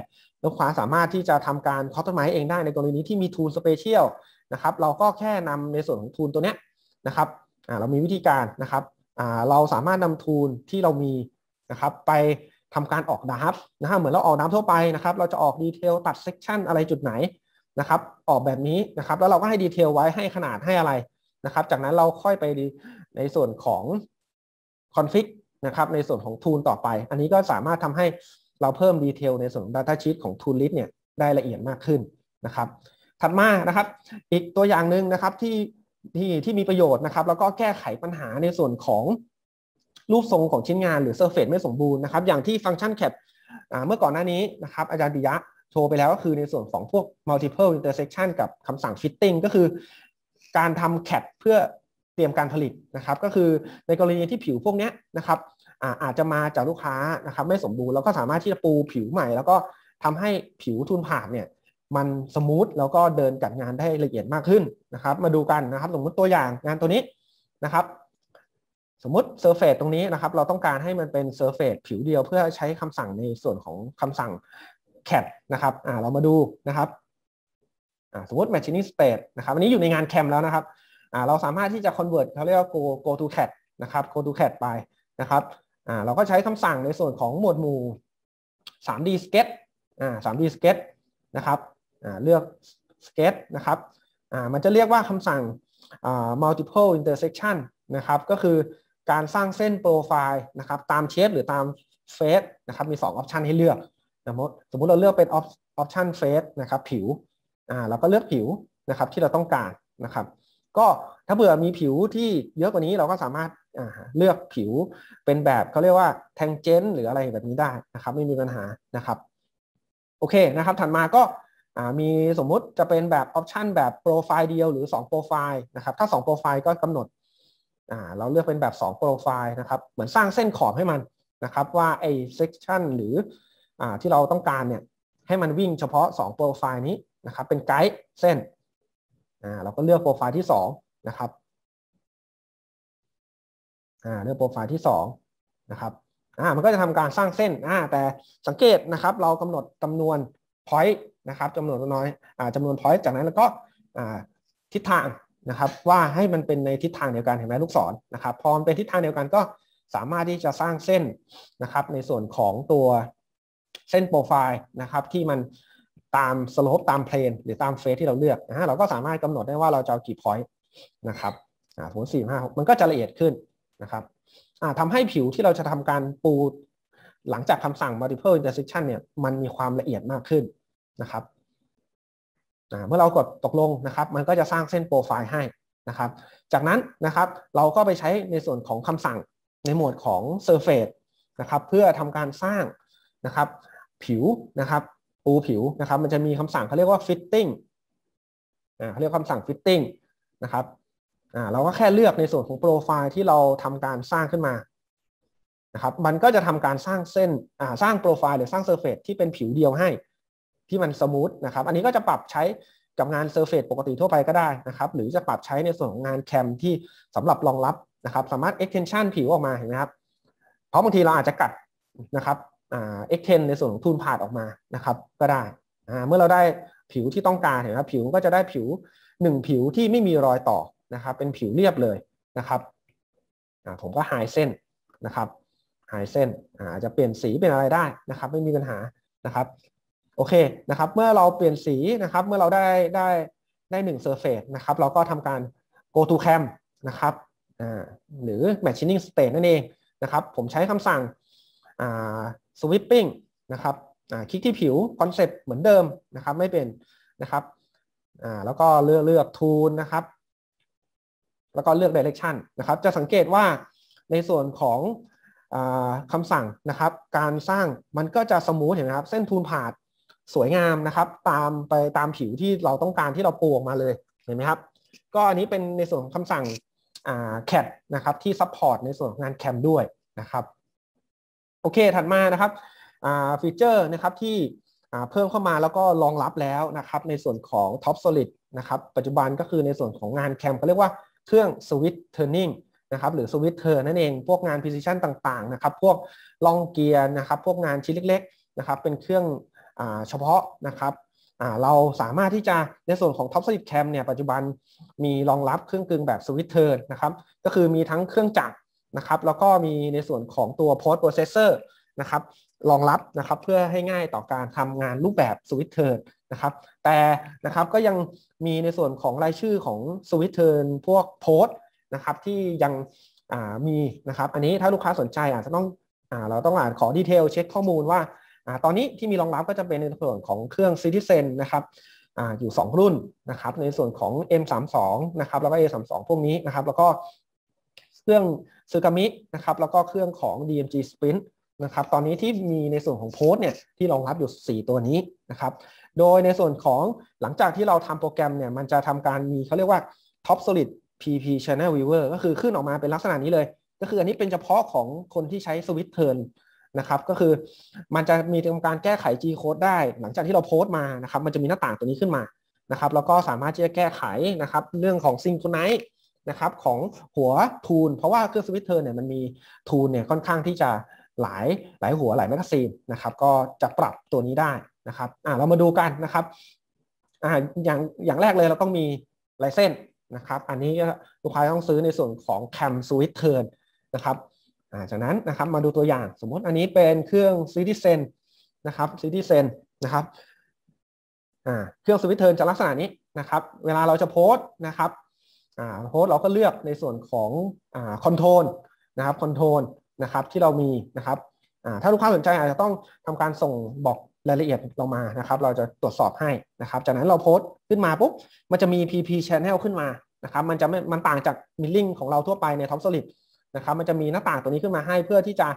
ลูกค้าสามารถที่จะทำการคอสตอมไมซ์เองได้ในกรณีที่มี ทูลสเปเชียลนะครับเราก็แค่นำในส่วนของทูลตัวนี้นะครับเรามีวิธีการนะครับเราสามารถนำทูลที่เรามีนะครับไปทำการออกดับนะฮะเหมือนเราออกดับทั่วไปนะครับเราจะออกดีเทลตัดเซกชันอะไรจุดไหนนะครับออกแบบนี้นะครับแล้วเราก็ให้ดีเทลไว้ให้ขนาดให้อะไรนะครับ จากนั้นเราค่อยไปในส่วนของ คอนฟิกนะครับในส่วนของทูลต่อไป อันนี้ก็สามารถทำให้เราเพิ่มดีเทลในส่วนของ Data Sheet ของ Tool List เนี่ยได้ละเอียดมากขึ้นนะครับถัดมานะครับอีกตัวอย่างหนึ่งนะครับที่ที่ที่มีประโยชน์นะครับ แล้วก็แก้ไขปัญหาในส่วนของรูปทรงของชิ้นงานหรือเซอร์เฟซไม่สมบูรณ์นะครับ อย่างที่ฟังก์ชันแคปเมื่อก่อนหน้านี้นะครับอาจารย์ปิยะโชว์ไปแล้วก็คือในส่วนของพวก multiple intersection กับคำสั่ง fitting ก็คือการทำแคปเพื่อเตรียมการผลิตนะครับ ก็คือในกรณีที่ผิวพวกนี้นะครับอาจจะมาจากลูกค้านะครับ ไม่สมบูรณ์ แล้วก็สามารถที่จะปูผิวใหม่แล้วก็ทำให้ผิวทุนผ่านเนี่ยมันสมูทแล้วก็เดินจัดงานได้ละเอียดมากขึ้นนะครับ มาดูกันนะครับ สมมติตัวอย่างงานตัวนี้นะครับสมมติ Surface ตรงนี้นะครับ เราต้องการให้มันเป็น Surface ผิวเดียวเพื่อใช้คำสั่งในส่วนของคำสั่ง c a d นะครับเรามาดูนะครับสมมติ m a c h i n g space นะครับอันนี้อยู่ในงานแคมแล้วนะครับ เราสามารถที่จะ convert เขาเรียกว่า go go to c a d นะครับ go to c a d ไปนะครับเราก็ใช้คำสั่งในส่วนของ หมวด หมู่ 3D sketch 3D sketch นะครับเลือก sketch นะครับมันจะเรียกว่าคำสั่ง multiple intersection นะครับก็คือการสร้างเส้นโปรไฟล์นะครับตามเชฟหรือตามเฟสนะครับมี2ออปชันให้เลือกสมมติสมมติเราเลือกเป็นออปชันเฟสนะครับ ผิว อ่าเราก็เลือกผิวนะครับที่เราต้องการนะครับ ก็ถ้าเผื่อมีผิวที่เยอะกว่านี้เราก็สามารถเลือกผิว เป็นแบบเขาเรียกว่าแทงเจนหรืออะไรแบบนี้ได้นะครับไม่มีปัญหานะครับโอเคนะครับ ถัดมาก็มีสมมุติจะเป็นแบบออปชันแบบโปรไฟล์เดียวหรือ2โปรไฟล์นะครับ ถ้า2โปรไฟล์ก็กำหนดอ่าเราเลือกเป็นแบบ2โปรไฟล์นะครับ เหมือนสร้างเส้นขอบให้มันนะครับ ว่าไอ้ section หรืออ่าที่เราต้องการเนี่ยให้มันวิ่งเฉพาะ2โปรไฟล์นี้นะครับเป็นไกด์เส้นอ่าเราก็เลือกโปรไฟล์ที่ 2 นะครับอ่าเลือกโปรไฟล์ที่2นะครับอ่ามันก็จะทำการสร้างเส้นอ่าแต่สังเกตนะครับ เรากำหนดจำนวน point นะครับจำนวนน้อยอ่าจำนวน point จากนั้นแล้วก็อ่าทิศทางนะครับว่าให้มันเป็นในทิศทางเดียวกันเห็นไหมลูกศรนะครับพอมันเป็นทิศทางเดียวกันก็สามารถที่จะสร้างเส้นนะครับ ในส่วนของตัวเส้นโปรไฟล์นะครับที่มันตามสโลปตามเพลนหรือตามเฟสที่เราเลือกนะฮะเราก็สามารถกำหนดได้ว่าเราจะเอากี่พอยต์นะครับสมมติสี่ห้ามันก็จะละเอียดขึ้นนะครับท่าให้ผิวที่เราจะทำการปูหลังจากคำสั่ง multiple intersection เนี่ยมันมีความละเอียดมากขึ้นนะครับเมื่อเรากดตกลงนะครับ มันก็จะสร้างเส้นโปรไฟล์ให้นะครับจากนั้นนะครับเราก็ไปใช้ในส่วนของคำสั่งในหมวดของ Surface นะครับเพื่อทำการสร้างนะครับผิวนะครับปูผิวนะครับมันจะมีคำสั่งเขาเรียกว่า Fitting อ่าเขาเรียกคำสั่ง Fitting นะครับอ่าเราก็แค่เลือกในส่วนของโปรไฟล์ที่เราทำการสร้างขึ้นมานะครับมันก็จะทำการสร้างเส้นอ่าสร้างโปรไฟล์หรือสร้าง Surface ที่เป็นผิวเดียวให้ที่มันสมูทนะครับ อันนี้ก็จะปรับใช้กับงานเซอร์เฟซปกติทั่วไปก็ได้นะครับ หรือจะปรับใช้ในส่วนของงานแคมที่สำหรับรองรับนะครับ สามารถ extension ผิวออกมาเห็นไหมครับ เพราะบางทีเราอาจจะกัดนะครับอ่า extend ในส่วนของทูนพานออกมานะครับ ก็ได้อ่าเมื่อเราได้ผิวที่ต้องการเห็นไหมครับผิวก็จะได้ผิวหนึ่งผิวที่ไม่มีรอยต่อนะครับเป็นผิวเรียบเลยนะครับอ่าผมก็หายเส้นนะครับหายเส้นอาจจะเปลี่ยนสีเป็นอะไรได้นะครับไม่มีปัญหานะครับโอเคนะครับเมื่อเราเปลี่ยนสีนะครับเมื่อเราได้ได้ได้หนึ่ง surface นะครับเราก็ทำการ go to cam นะครับหรือ m a c h i n i n g state นั่นเองนะครับผมใช้คำสั่ง sweeping นะครับคลิกที่ผิวคนเซ็ปต์เหมือนเดิมนะครับไม่เป็นนะครับแล้วก็เลือกเลือก tool นะครับแล้วก็เลือก direction นะครับจะสังเกตว่าในส่วนของคำสั่งนะครับการสร้างมันก็จะสมูทเห็นไหมครับเส้นทูนผ่าสวยงามนะครับตามไปตามผิวที่เราต้องการที่เราปูออกมาเลย เห็นไหมครับ ก็อันนี้เป็นในส่วนของคำสั่งแคดนะครับที่ซัพพอร์ตในส่วนของงานแคม ด้วยนะครับโอเคถัดมานะครับฟีเจอร์นะครับที่เพิ่มเข้ามาแล้วก็รองรับแล้วนะครับในส่วนของ Top Solid นะครับปัจจุบันก็คือในส่วนของงานแคมเขาเรียกว่า เครื่อง Switch Turning นะครับหรือ Switch Turn นั่นเอง พวกงาน Precision ต่าง ๆ นะครับพวกล่องเกียร์นะครับพวกงานชิ้นเล็ก ๆนะครับเป็นเครื่องเฉพาะนะครับเราสามารถที่จะในส่วนของ Top Slip Cam เนี่ยปัจจุบันมีรองรับเครื่องกลึงแบบสวิตเทอร์นะครับ ก็คือมีทั้งเครื่องจักรนะครับแล้วก็มีในส่วนของตัว Post Processor นะครับรองรับนะครับเพื่อให้ง่ายต่อการทำงานรูปแบบสวิตเทอร์นะครับแต่นะครับก็ยังมีในส่วนของรายชื่อของสวิตเทอร์พวกโพสนะครับที่ยังมีนะครับอันนี้ถ้าลูกค้าสนใจอาจจะต้องเราต้องอ่านขอดีเทลเช็คข้อมูลว่าตอนนี้ที่มีรองรับก็จะเป็นในส่วนของเครื่องซิติเซนนะครับออยู่ 2 รุ่นนะครับในส่วนของ M32 นะครับแล้วก็ A32 พวกนี้นะครับแล้วก็เครื่องซูกามินะครับแล้วก็เครื่องของ DMG Sprint นะครับตอนนี้ที่มีในส่วนของโพสเนี่ยที่รองรับอยู่ 4 ตัวนี้นะครับโดยในส่วนของหลังจากที่เราทำโปรแกรมเนี่ยมันจะทำการมีเขาเรียกว่า Top Solid PP Channel Viewer ก็คือขึ้นออกมาเป็นลักษณะนี้เลย ก็คืออันนี้เป็นเฉพาะของคนที่ใช้สวิตเทิร์นนะครับก็คือมันจะมีทำการแก้ไข G code ได้หลังจากที่เราโพสต์มานะครับ มันจะมีหน้าต่างตัวนี้ขึ้นมานะครับแล้วก็สามารถที่จะแก้ไขนะครับ เรื่องของซิงค์ตัวไหนนะครับของหัวทูนเพราะว่าเครื่องสวิตเทอร์เนี่ยมันมีทูนเนี่ยค่อนข้างที่จะหลายหลายหัวหลายแมกกาซีนนะครับก็จะปรับตัวนี้ได้นะครับอ่าเรามาดูกันนะครับอ่าอย่างอย่างแรกเลยเราต้องมีลายเส้นนะครับ อันนี้ลูกค้าต้องซื้อในส่วนของแคมสวิตเทอร์นะครับจากนั้นนะครับ มาดูตัวอย่างสมมติ อันนี้เป็นเครื่องซิติเซนนะครับซิติเซนนะครับเครื่องสวิตเทิร์นจะลักษณะนี้นะครับ เวลาเราจะโพสนะครับโพสเราก็เลือกในส่วนของคอนโทรลนะครับคอนโทรลนะครับที่เรามีนะครับถ้าลูกค้าสนใจอาจจะต้องทำการส่งบอกรายละเอียดเรามานะครับเราจะตรวจสอบให้นะครับ จากนั้นเราโพสขึ้นมาปุ๊บมันจะมี PP Channel ขึ้นมานะครับมันจะไม่มันต่างจากมิลลิ่งของเราทั่วไปในท็อปสลิดนะครับมันจะมีหน้าต่างตัวนี้ขึ้นมาให้เพื่อที่จะ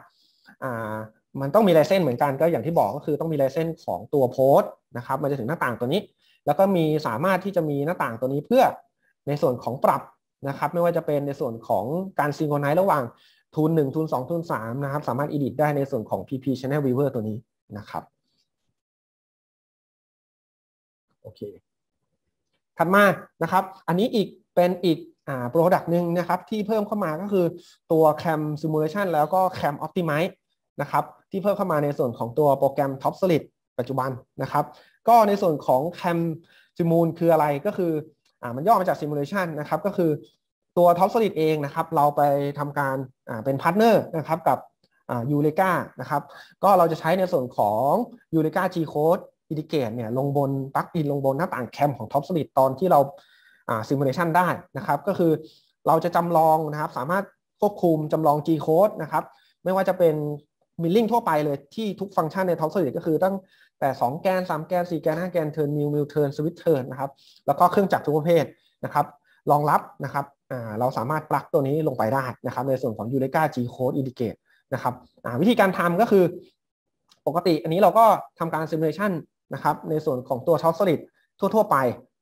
อ่ามันต้องมีลายเส้นเหมือนกันก็อย่างที่บอกก็คือต้องมีลายเส้นของตัวโพสต์นะครับมันจะถึงหน้าต่างตัวนี้ แล้วก็มีสามารถที่จะมีหน้าต่างตัวนี้เพื่อในส่วนของปรับนะครับไม่ว่าจะเป็นในส่วนของการซิงโครไนซ์ระหว่างทูน1ทูน2ทูน3 นะครับ สามารถอิดิทได้ในส่วนของ PP Channel w e a v e r ตัวนี้นะครับโอเคถัดมานะครับอันนี้อีกเป็นอีก่าโปรดักต์หนึ่งนะครับที่เพิ่มเข้ามาก็คือตัว Cam Simulation แล้วก็ Cam Optimize นะครับที่เพิ่มเข้ามาในส่วนของตัวโปรแกรม Top Solid ปัจจุบันนะครับ ก็ในส่วนของ Cam Simul คืออะไรก็คืออ่ามันย่อมาจาก Simulation นะครับก็คือตัว Top Solid เองนะครับ เราไปทำการอ่าเป็นพาร์ทเนอร์นะครับกับอ่ายูเลกานะครับก็เราจะใช้ในส่วนของยูเ e กา G Code อินดิเกตเนี่ยลงบนปักอินลงบนหน้าต่างแคมของท็อปสลิดตอนที่เราซิมูเลชันได้ นะครับ ก็คือเราจะจำลอง นะครับ สามารถควบคุมจำลอง G-code นะครับ ไม่ว่าจะเป็นมิลลิ่งทั่วไปเลยที่ทุกฟังก์ชันในท็อปสลิดก็คือตั้งแต่2แกน3 แกน4แกน5แกนเทิร์นมิลมิลเทิร์นสวิตเทิร์นนะครับ แล้วก็เครื่อง จักรทุกประเภทนะครับรองรับ นะครับเราสามารถปลักตัวนี้ลงไปได้นะครับในส่วนของ Eureka G Code Indicate นะครับวิธีการทำก็คือปกติอันนี้เราก็ทำการซิมูเลชันนะครับในส่วนของตัวท็อปส l ิ d ทั่วๆไป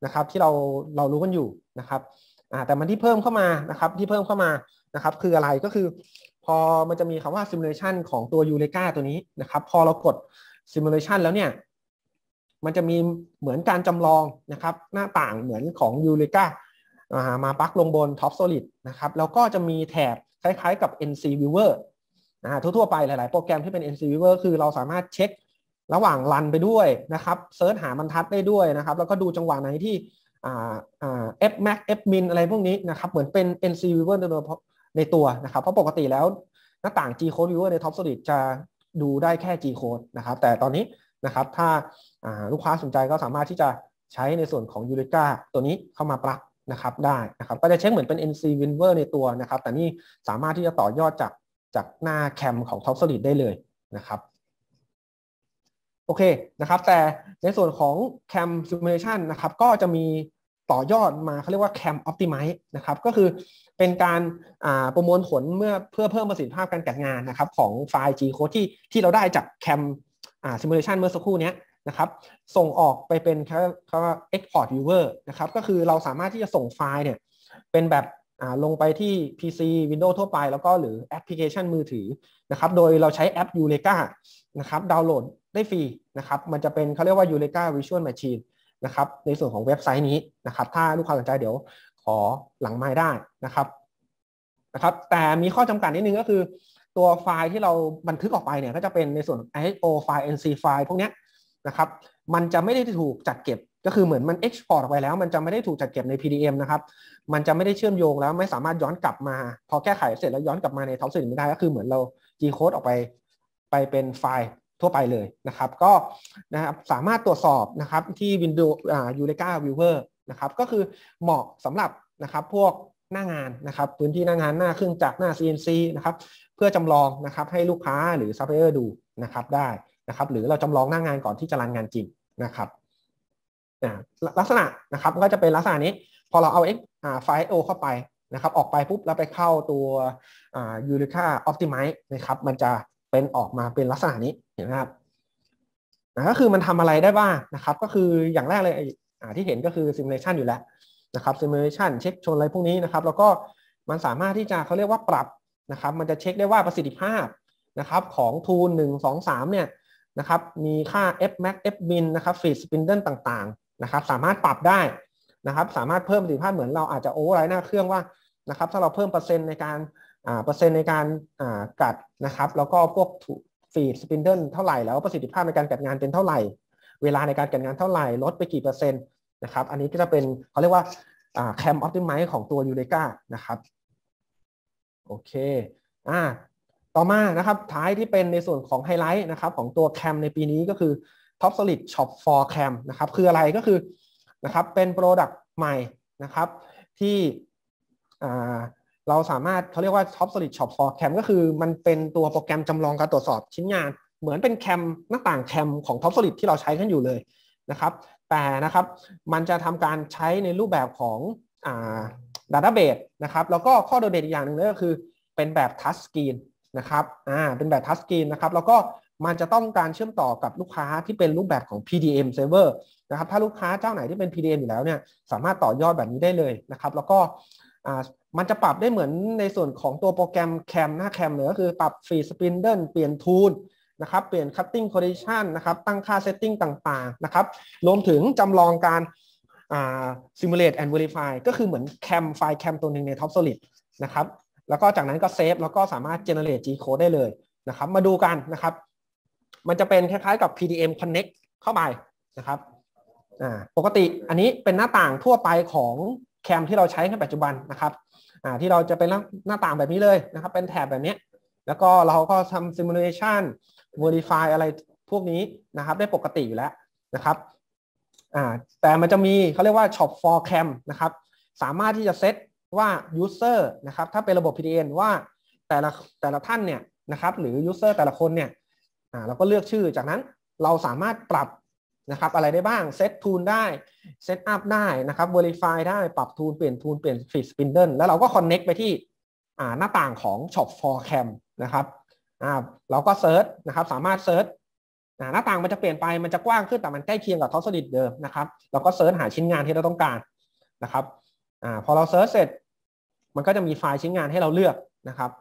นะครับที่เราเรารู้กันอยู่นะครับแต่มันที่เพิ่มเข้ามานะครับที่เพิ่มเข้ามานะครับคืออะไรก็คือ พอมันจะมีคำว่า simulation ของตัวย u r e k a ตัวนี้นะครับพอเรากด simulation แล้วเนี่ย มันจะมีเหมือนการจำลองนะครับหน้าต่างเหมือนของย u r e k a มาปักลงบน Top Solid นะครับแล้วก็จะมีแถบคล้ายๆกับ NC Viewer ทั่วๆไปหลายๆโปรแกรมที่เป็น NC Viewer คือเราสามารถเช็คระหว่างรันไปด้วยนะครับเซิร์ชหาบรรทัดได้ด้วยนะครับแล้วก็ดูจังหวะไหนที่เอฟแม็กเอฟมินอะไรพวกนี้นะครับเหมือนเป็น NC Viewer ในตัวนะครับเพราะปกติแล้วหน้าต่าง G Code Viewer ใน Top Solid จะดูได้แค่ G Code นะครับ แต่ตอนนี้นะครับถ้าลูกค้าสนใจก็สามารถที่จะใช้ในส่วนของ Eureka ตัวนี้เข้ามาปรับนะครับได้นะครับ ก็จะเช็คเหมือนเป็น NC Viewer ในตัวนะครับ แต่นี่สามารถที่จะต่อยอดจากจากหน้าแคมของ Top Solid ได้เลยนะครับโอเคนะครับ แต่ในส่วนของ Cam Simulation นะครับ ก็จะมีต่อยอดมาเขาเรียกว่า Cam Optimize นะครับ ก็คือเป็นการประมวลผลเมื่อเพื่อเพิ่มประสิทธิภาพการจัดงานนะครับ ของไฟล์ G-code ที่ที่เราได้จาก Cam Simulation เมื่อสักครู่นี้นะครับ ส่งออกไปเป็นเขาว่า export viewer นะครับ ก็คือเราสามารถที่จะส่งไฟล์เนี่ย เป็นแบบลงไปที่ PC Windows ทั่วไป แล้วก็หรือแอปพลิเคชันมือถือนะครับโดยเราใช้แอป Eureka นะครับดาวน์โหลดได้ฟรี นะครับ มันจะเป็นเขาเรียกว่า Eureka Visual Machine นะครับ ในส่วนของเว็บไซต์นี้นะครับ ถ้าลูกค้าสนใจเดี๋ยวขอหลังไม้ได้นะครับ นะครับ แต่มีข้อจำกัดนิดนึงก็คือ ตัวไฟล์ที่เราบันทึกออกไปเนี่ย ก็จะเป็นในส่วน ISO ไฟล์ NC ไฟล์พวกนี้นะครับ มันจะไม่ได้ถูกจัดเก็บ ก็คือเหมือนมัน export ออกไปแล้ว มันจะไม่ได้ถูกจัดเก็บใน PDM นะครับ มันจะไม่ได้เชื่อมโยงแล้วไม่สามารถย้อนกลับมา พอแก้ไขเสร็จแล้วย้อนกลับมาในท็อปสื่อไม่ได้ก็คือเหมือนเรา G code ออกไปไปเป็นไฟล์ทั่วไปเลยนะครับ ก็นะครับสามารถตรวจสอบ นะครับ ที่ Windows อ่า Eureka Viewer นะครับก็คือเหมาะสำหรับนะครับพวกหน้างานนะครับพื้นที่หน้างานหน้าเครื่องจักรหน้า CNC นะครับเพื่อจำลองนะครับให้ลูกค้าหรือซัพพลายเออร์ดูนะครับได้นะครับหรือเราจำลองหน้างานก่อนที่จะรันงานจริงนะครับลักษณะนะครับก็จะเป็นลักษณะนี้พอเราเอาเอาไฟล์โอเข้าไปนะครับ ออกไปปุ๊บเราไปเข้าตัว Eureka Optimize นะครับ มันจะเป็นออกมาเป็นลักษณะนี้เห็นไหมครับนะก็คือมันทำอะไรได้บ้างนะครับก็คืออย่างแรกเลยที่เห็นก็คือซิมูเลชันอยู่แล้วนะครับซิมูเลชันเช็คชนอะไรพวกนี้นะครับแล้วก็มันสามารถที่จะเขาเรียกว่าปรับนะครับ มันจะเช็คได้ว่าประสิทธิภาพนะครับของทูลสามเนี่ยนะครับมีค่า f max f min นะครับฟีดสปินเดิลต่างๆนะครับสามารถปรับได้นะครับสามารถเพิ่มประสิทธิภาพเหมือนเราอาจจะโอเวอร์ไลน์หน้าเครื่องว่านะครับถ้าเราเพิ่มเปอร์เซ็นต์ในการเปอร์เซ็นต์ในการกัดนะครับ แล้วก็พวกฟีดสปินเดิลเท่าไหร่ แล้วประสิทธิภาพในการกัดงานเป็นเท่าไหร่ เวลาในการกัดงานเท่าไหร่ลดไปกี่เปอร์เซ็นต์นะครับอันนี้ก็จะเป็นเขาเรียกว่าแคมป์ออฟติไมซ์ของตัวยูเรกานะครับโอเคอ่าต่อมานะครับท้ายที่เป็นในส่วนของไฮไลท์นะครับของตัวแคมในปีนี้ก็คือ Top Solid Shop for Cam นะครับ คืออะไรก็คือนะครับเป็นโปรดักต์ใหม่นะครับที่อ่าเราสามารถเขาเรียกว่า Top Solid Shop for CAM ก็คือมันเป็นตัวโปรแกรมจำลองการตรวจสอบชิ้นงาน เหมือนเป็นแคมหน้าต่างแคมของ Top Solid ที่เราใช้กันอยู่เลยนะครับ แต่นะครับมันจะทำการใช้ในรูปแบบของอ่าดัตต้าเบสนะครับแล้วก็ข้อโดดเด่นอีกอย่างหนึ่งเลยก็คือเป็นแบบทัชสกรีนนะครับอ่าเป็นแบบทัชสกรีนนะครับแล้วก็มันจะต้องการเชื่อมต่อกับลูกค้าที่เป็นรูปแบบของ PDM server นะครับถ้าลูกค้าเจ้าไหนที่เป็น PDM อยู่แล้วเนี่ยสามารถต่อยอดแบบนี้ได้เลยนะครับแล้วก็า มันจะปรับได้เหมือนในส่วนของตัวโปรแกรมแคมหน้าแคมเลยก็คือปรับ ฟรี สปินเดิลเปลี่ยน ทูนนะครับเปลี่ยนคัตติ้งคอร์ดิชันนะครับ ตั้งค่า เซตติ้งต่างๆนะครับ รวมถึงจำลองการอ่า simulate and v ร r i f ฟก็คือเหมือนแคมไฟล์แคมตัวหนึ่งในท็อปโซลิดนะครับ แล้วก็จากนั้นก็เซฟแล้วก็สามารถเจเนเรต e G code ได้เลยนะครับ มาดูกันนะครับ มันจะเป็นคล้าย ๆ กับ PDM Connect เข้าไปนะครับปกติอันนี้เป็นหน้าต่างทั่วไปของแคมที่เราใช้ในปัจจุบันนะครับที่เราจะเป็นหน้าต่างแบบนี้เลยนะครับ เป็นแถบแบบนี้แล้วก็เราก็ทำซิมูเลชัน์ดิฟายอะไรพวกนี้นะครับ ได้ปกติอยู่แล้วนะครับแต่มันจะมีเขาเรียกว่า shop for cam นะครับ สามารถที่จะเซตว่า user นะครับถ้าเป็นระบบ PDN ว่าแต่ละแต่ละท่านเนี่ยนะครับหรือ user แต่ละคนเนี่ยเราก็เลือกชื่อจากนั้นเราสามารถปรับนะครับอะไรได้บ้างเซตทูนได้เซตอัพได้นะครับเวอร์ฟายได้ปรับทูนเปลี่ยนทูนเปลี่ยนฟิดสปินเดิลแล้วเราก็คอนเน็กไปที่หน้าต่างของ Shop for Cam นะครับ เราก็เซิร์ชนะครับสามารถเซิร์ชหน้าต่างมันจะเปลี่ยนไปมันจะกว้างขึ้นแต่มันใกล้เคียงกับทอสลิดเดิมนะครับเราก็เซิร์ชหาชิ้นงานที่เราต้องการนะครับอพอเราเซิร์ชเสร็จ มันก็จะมีไฟล์ชิ้นงานให้เราเลือกนะครับ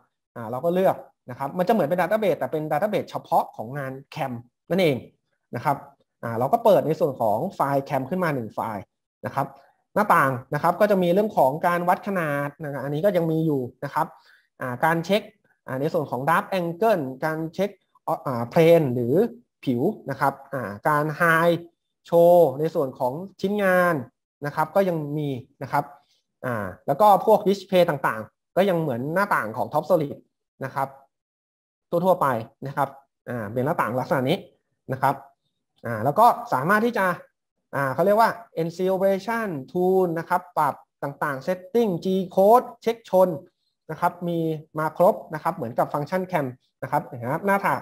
เราก็เลือกนะครับ มันจะเหมือนเป็นดัต้ตเบสแต่เป็นดัต้ตเบสเฉพาะของงานแคม นั่นเองนะครับ่าเราก็เปิดในส่วนของไฟล์แคมขึ้นมา1ไฟล์นะครับหน้าต่างนะครับก็จะมีเรื่องของการวัดขนาดนะอันนี้ก็ยังมีอยู่นะครับอ่าการเช็คอ่าในส่วนของดับแองเกิลการเช็คอ่าเพลนหรือผิวนะครับอ่าการไฮโชว์ในส่วนของชิ้นงานนะครับ ก็ยังมีนะครับอ่าแล้วก็พวกดิสเพย์ต่างๆ ก็ยังเหมือนหน้าต่างของท็อปโซลิดนะครับทั่วๆไปนะครับอ่าเป็นหน้าต่างลักษณะนี้นะครับอ่าแล้วก็สามารถที่จะอ่าเขาเรียกว่า NC operation tool นะครับ ปรับต่างๆ setting G code เช็คชน นะครับ มีมาครบ นะครับ เหมือนกับฟังก์ชัน cam นะครับนะครับหน้าถา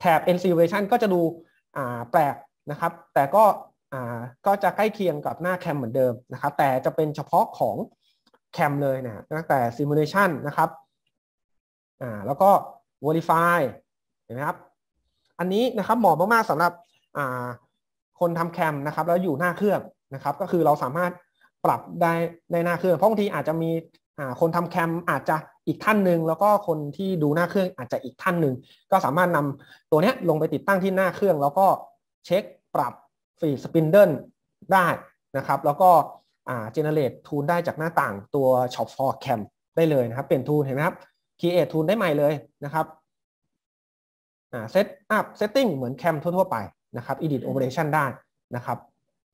แถบ NC operation ก็จะดูอ่าแปลกนะครับ แต่ก็อ่าก็จะใกล้เคียงกับหน้าแคมเหมือนเดิมนะครับ แต่จะเป็นเฉพาะของแคมเลยนะตั้งแต่ simulation นะครับอ่าแล้วก็ verify เห็นไหมครับ อันนี้นะครับเหมาะมาก ๆสำหรับคนทำแคมนะครับ แล้วอยู่หน้าเครื่องนะครับ ก็คือเราสามารถปรับได้ในหน้าเครื่องเพราะบางทีอาจจะมีคนทำแคมอาจจะอีกท่านหนึ่งแล้วก็คนที่ดูหน้าเครื่องอาจจะอีกท่านหนึ่งก็สามารถนำตัวนี้ลงไปติดตั้งที่หน้าเครื่อง แล้วก็เช็คปรับฟีสปินเดิลได้นะครับ แล้วก็เจเนเรตทูลได้จากหน้าต่างตัว Shop for Cam ได้เลยนะครับเปลี่ยนทูลเห็นไหมครับ Create ทูลได้ใหม่เลยนะครับเซตอัพเซตติ้งเหมือนแคมทั่วๆไปนะครับ edit operation ได้นะครับ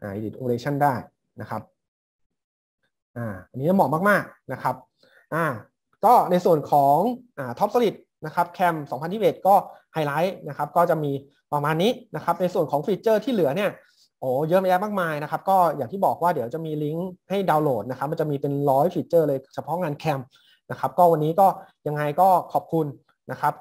อ่า edit operation ได้นะครับอ่าอันนี้เหมาะมากๆนะครับอ่าก็ในส่วนของอ่า top solid นะครับแคม2021ก็ไฮไลท์นะครับ ก็จะมีประมาณนี้นะครับในส่วนของฟีเจอร์ที่เหลือเนี่ยโอ้เยอะแยะมากมายนะครับก็อย่างที่บอกว่าเดี๋ยวจะมีลิงก์ให้ดาวน์โหลดนะครับมันจะมีเป็นร้อยฟีเจอร์เลยเฉพาะงานแคมนะครับก็วันนี้ก็ยังไงก็ขอบคุณนะครับ